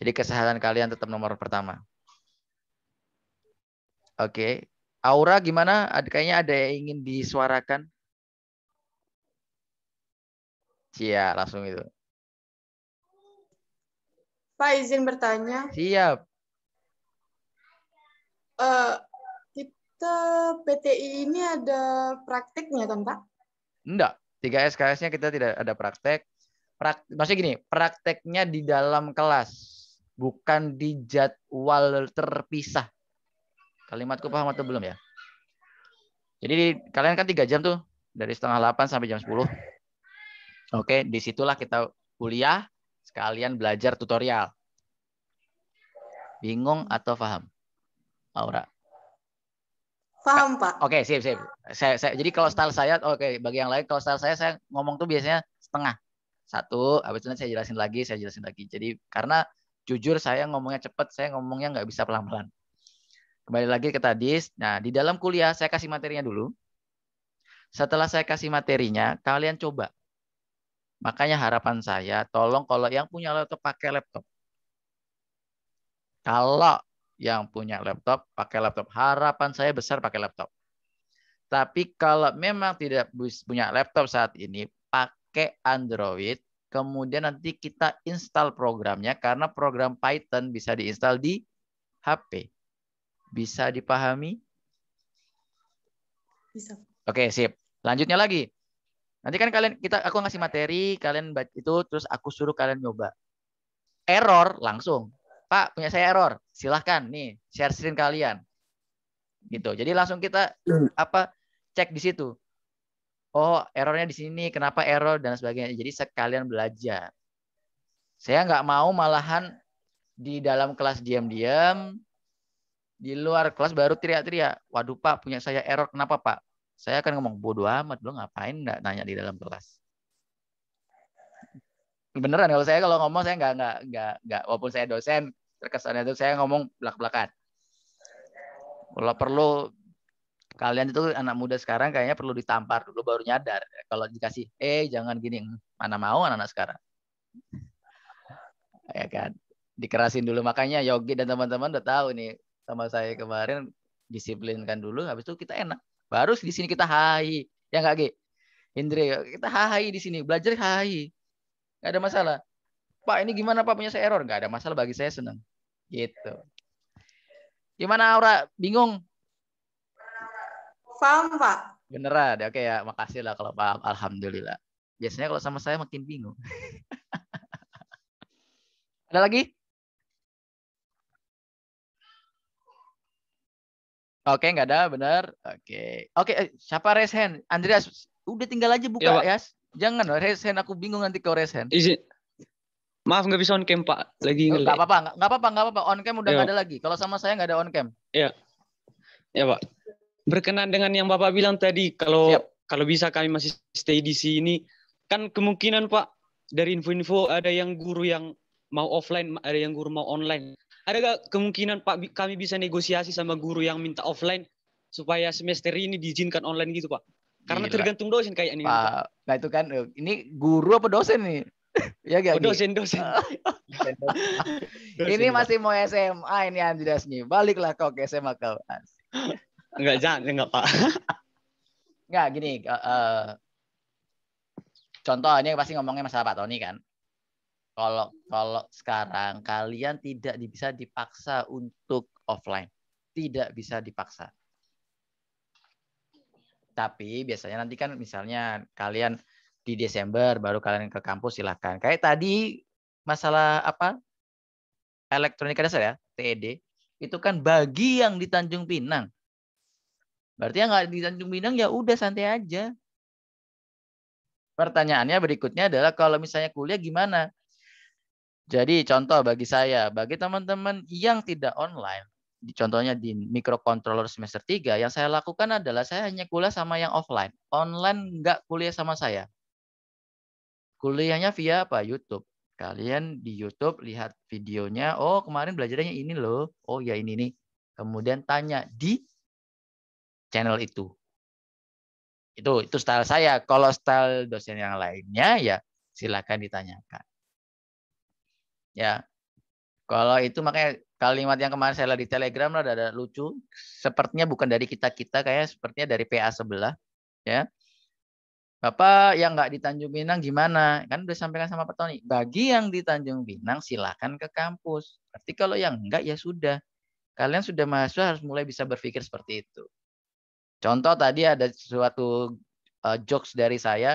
Jadi kesehatan kalian tetap nomor pertama. Oke. Aura gimana? Ada kayaknya ada yang ingin disuarakan? Cia, langsung itu. Pak izin bertanya. Siap. Uh, kita PTI ini ada prakteknya, kan Pak? Enggak. tiga SKS-nya kita tidak ada praktek. Prak, maksudnya gini, prakteknya di dalam kelas, bukan di jadwal terpisah Kalimatku paham atau belum ya? Jadi kalian kan tiga jam tuh dari setengah 8 sampai jam 10. Oke, disitulah kita kuliah sekalian belajar tutorial. Bingung atau paham? Aura. Paham, Pak. Oke, sip, sip. Saya, saya, jadi kalau style saya, oke, bagi yang lain, kalau style saya, saya ngomong tuh biasanya setengah. Satu, habis itu saya jelasin lagi, saya jelasin lagi. Jadi karena jujur saya ngomongnya cepat, saya ngomongnya nggak bisa pelan-pelan. Kembali lagi ke tadi, Nah, di dalam kuliah saya kasih materinya dulu. Setelah saya kasih materinya, kalian coba. Makanya harapan saya, tolong kalau yang punya laptop pakai laptop. Kalau yang punya laptop pakai laptop. Harapan saya besar pakai laptop. Tapi kalau memang tidak punya laptop saat ini, pakai Android. Kemudian nanti kita install programnya karena program Python bisa diinstal di HP. Bisa dipahami? Bisa. Oke, sip. Lanjutnya lagi. Nanti kan kalian kita aku ngasih materi, kalian itu terus aku suruh kalian nyoba. Error langsung. Pak, punya saya error. Silahkan nih share screen kalian. Gitu. Jadi langsung kita apa cek di situ. Oh, errornya di sini, kenapa error dan sebagainya. Jadi sekalian belajar. Saya nggak mau malahan di dalam kelas diam-diam di luar kelas baru teriak-teriak. Waduh Pak, punya saya error. Kenapa Pak? Saya akan ngomong, bodoh amat. Lo ngapain nggak nanya di dalam kelas? Beneran kalau saya kalau ngomong saya nggak nggak nggak nggak walaupun saya dosen terkesannya itu saya ngomong belak belakan. Kalau perlu kalian itu anak muda sekarang kayaknya perlu ditampar dulu baru nyadar kalau dikasih eh jangan gini mana mau anak-anak sekarang ya kan dikerasin dulu makanya Yogi dan teman-teman udah tahu nih sama saya kemarin disiplinkan dulu habis itu kita enak baru di sini kita hai ya nggak Ge Indri kita hai di sini belajar hai nggak ada masalah Pak ini gimana Pak punya saya error nggak ada masalah bagi saya senang gitu gimana Aura bingung paham Pak beneran oke ya makasih lah kalau paham alhamdulillah biasanya kalau sama saya makin bingung ada lagi Oke, okay, nggak ada, benar. Oke. Okay. Oke, okay, eh, siapa raise hand? Andreas, udah tinggal aja buka ya. Yes. Jangan raise hand aku bingung nanti kau raise hand. Izin. Maaf nggak bisa on cam Pak, lagi oh, Nggak apa-apa, nggak apa-apa, nggak apa-apa. On cam udah ya. nggak ada lagi. Kalau sama saya nggak ada on cam. Iya. Ya Pak. Berkenan dengan yang Bapak bilang tadi, kalau Siap. kalau bisa kami masih stay di sini, kan kemungkinan Pak dari info-info ada yang guru yang mau offline, ada yang guru mau online ada gak kemungkinan Pak kami bisa negosiasi sama guru yang minta offline supaya semester ini diizinkan online gitu Pak? Karena Gila. tergantung dosen kayaknya. Pak, Pak. nah itu kan eh, ini guru apa dosen nih? ya gak? Oh, dosen, dosen. Ah. ini masih mau SMA ini Andreas nih. Baliklah kau ke SMA kau. enggak jangan, enggak Pak. enggak gini, uh, eh, uh, eh, contoh pasti ngomongnya masalah Pak Tony kan kalau kalau sekarang kalian tidak bisa dipaksa untuk offline, tidak bisa dipaksa. Tapi biasanya nanti kan misalnya kalian di Desember baru kalian ke kampus silahkan. Kayak tadi masalah apa elektronika dasar ya TED itu kan bagi yang di Tanjung Pinang. Berarti yang nggak di Tanjung Pinang ya udah santai aja. Pertanyaannya berikutnya adalah kalau misalnya kuliah gimana? Jadi contoh bagi saya, bagi teman-teman yang tidak online, contohnya di microcontroller semester 3, yang saya lakukan adalah saya hanya kuliah sama yang offline. Online nggak kuliah sama saya. Kuliahnya via apa? YouTube. Kalian di YouTube lihat videonya, oh kemarin belajarnya ini loh, oh ya ini nih. Kemudian tanya di channel itu. Itu itu style saya. Kalau style dosen yang lainnya ya silakan ditanyakan ya kalau itu makanya kalimat yang kemarin saya lihat di Telegram lah ada lucu. Sepertinya bukan dari kita kita, kayak sepertinya dari PA sebelah, ya. Bapak yang nggak di Tanjung Pinang gimana? Kan udah sampaikan sama Pak Tony. Bagi yang di Tanjung Pinang silakan ke kampus. Berarti kalau yang enggak ya sudah. Kalian sudah masuk harus mulai bisa berpikir seperti itu. Contoh tadi ada suatu eh, jokes dari saya.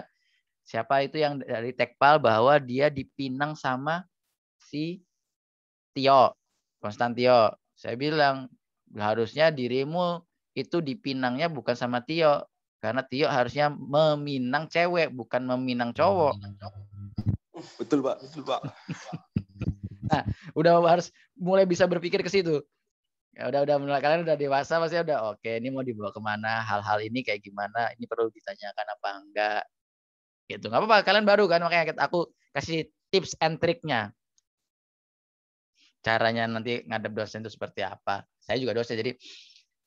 Siapa itu yang dari Tekpal bahwa dia dipinang sama si Tio, Konstantio. Saya bilang harusnya dirimu itu dipinangnya bukan sama Tio, karena Tio harusnya meminang cewek bukan meminang cowok. Betul pak, betul pak. nah, udah harus mulai bisa berpikir ke situ. Ya udah udah kalian udah dewasa pasti udah oke ini mau dibawa kemana hal-hal ini kayak gimana ini perlu ditanyakan apa enggak gitu nggak apa-apa kalian baru kan makanya aku kasih tips and triknya caranya nanti ngadep dosen itu seperti apa. Saya juga dosen, jadi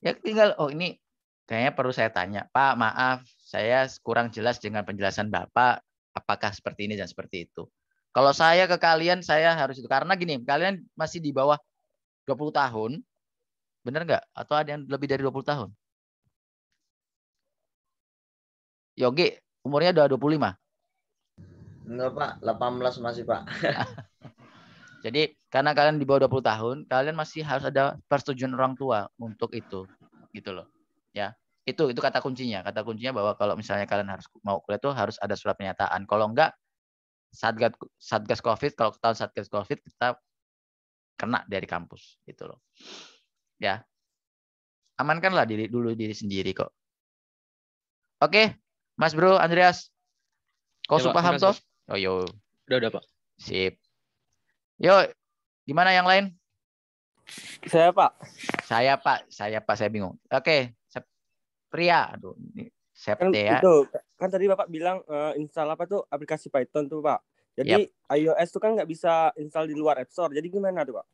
ya tinggal oh ini kayaknya perlu saya tanya, Pak maaf saya kurang jelas dengan penjelasan Bapak, apakah seperti ini dan seperti itu. Kalau saya ke kalian, saya harus itu. Karena gini, kalian masih di bawah 20 tahun, benar nggak? Atau ada yang lebih dari 20 tahun? Yogi, umurnya udah 25? Enggak, Pak. 18 masih, Pak. Jadi karena kalian di bawah 20 tahun, kalian masih harus ada persetujuan orang tua untuk itu. Gitu loh. Ya. Itu itu kata kuncinya. Kata kuncinya bahwa kalau misalnya kalian harus mau kuliah itu harus ada surat pernyataan. Kalau enggak Satgas Satgas Covid kalau ketahuan Satgas Covid kita kena dari kampus gitu loh. Ya. Amankanlah diri dulu diri sendiri kok. Oke, Mas Bro Andreas. Kau ya, paham toh? Oh yo. Udah udah Pak. Sip. Yo, gimana yang lain? Saya Pak. Saya Pak, saya Pak, saya bingung. Oke, Pria, aduh, ini Septe kan, ya. Itu, kan tadi Bapak bilang uh, install apa tuh aplikasi Python tuh Pak. Jadi yep. iOS tuh kan nggak bisa install di luar App Store. Jadi gimana tuh Pak?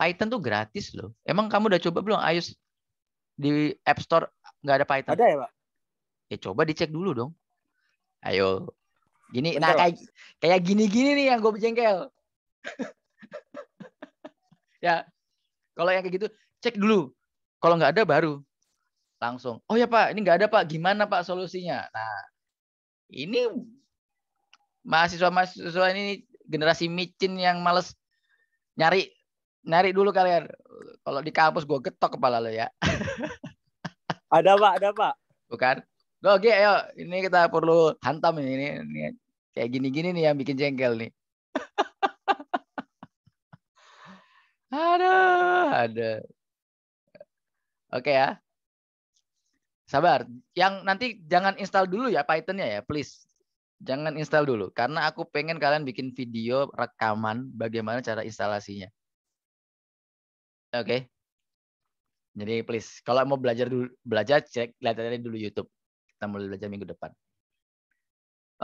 Python tuh gratis loh. Emang kamu udah coba belum iOS di App Store nggak ada Python? Ada ya Pak? Ya coba dicek dulu dong. Ayo. Gini, Bentar, nah kayak kayak gini-gini nih yang gue jengkel ya, kalau yang kayak gitu cek dulu. Kalau nggak ada baru langsung. Oh ya Pak, ini nggak ada Pak. Gimana Pak solusinya? Nah, ini mahasiswa-mahasiswa ini generasi micin yang males nyari nyari dulu kalian. Kalau di kampus gue getok kepala lo ya. ada Pak, ada Pak. Bukan. Oke, ayo ini kita perlu hantam ini, ini, ini kayak gini-gini nih yang bikin jengkel nih. Ada, ada. Oke ya. Sabar. Yang nanti jangan install dulu ya Pythonnya ya, please. Jangan install dulu karena aku pengen kalian bikin video rekaman bagaimana cara instalasinya. Oke. Jadi please, kalau mau belajar dulu, belajar cek lihat dari dulu YouTube. Kita mulai belajar minggu depan.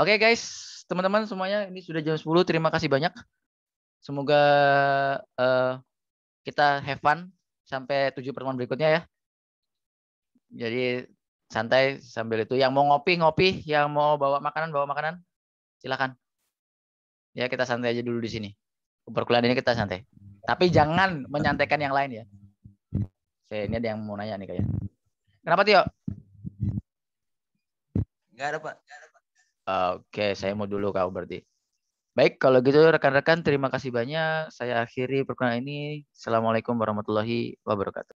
Oke guys, teman-teman semuanya ini sudah jam 10. Terima kasih banyak. Semoga uh, kita have fun sampai tujuh pertemuan berikutnya ya. Jadi santai sambil itu. Yang mau ngopi ngopi, yang mau bawa makanan bawa makanan, silakan. Ya kita santai aja dulu di sini. Perkuliahan ini kita santai. Tapi jangan menyantaikan yang lain ya. Saya ini ada yang mau nanya nih kayaknya. Kenapa Tio? Enggak ada Pak. Oke, okay, saya mau dulu kau berarti. Baik, kalau gitu rekan-rekan terima kasih banyak. Saya akhiri perkenalan ini. Assalamualaikum warahmatullahi wabarakatuh.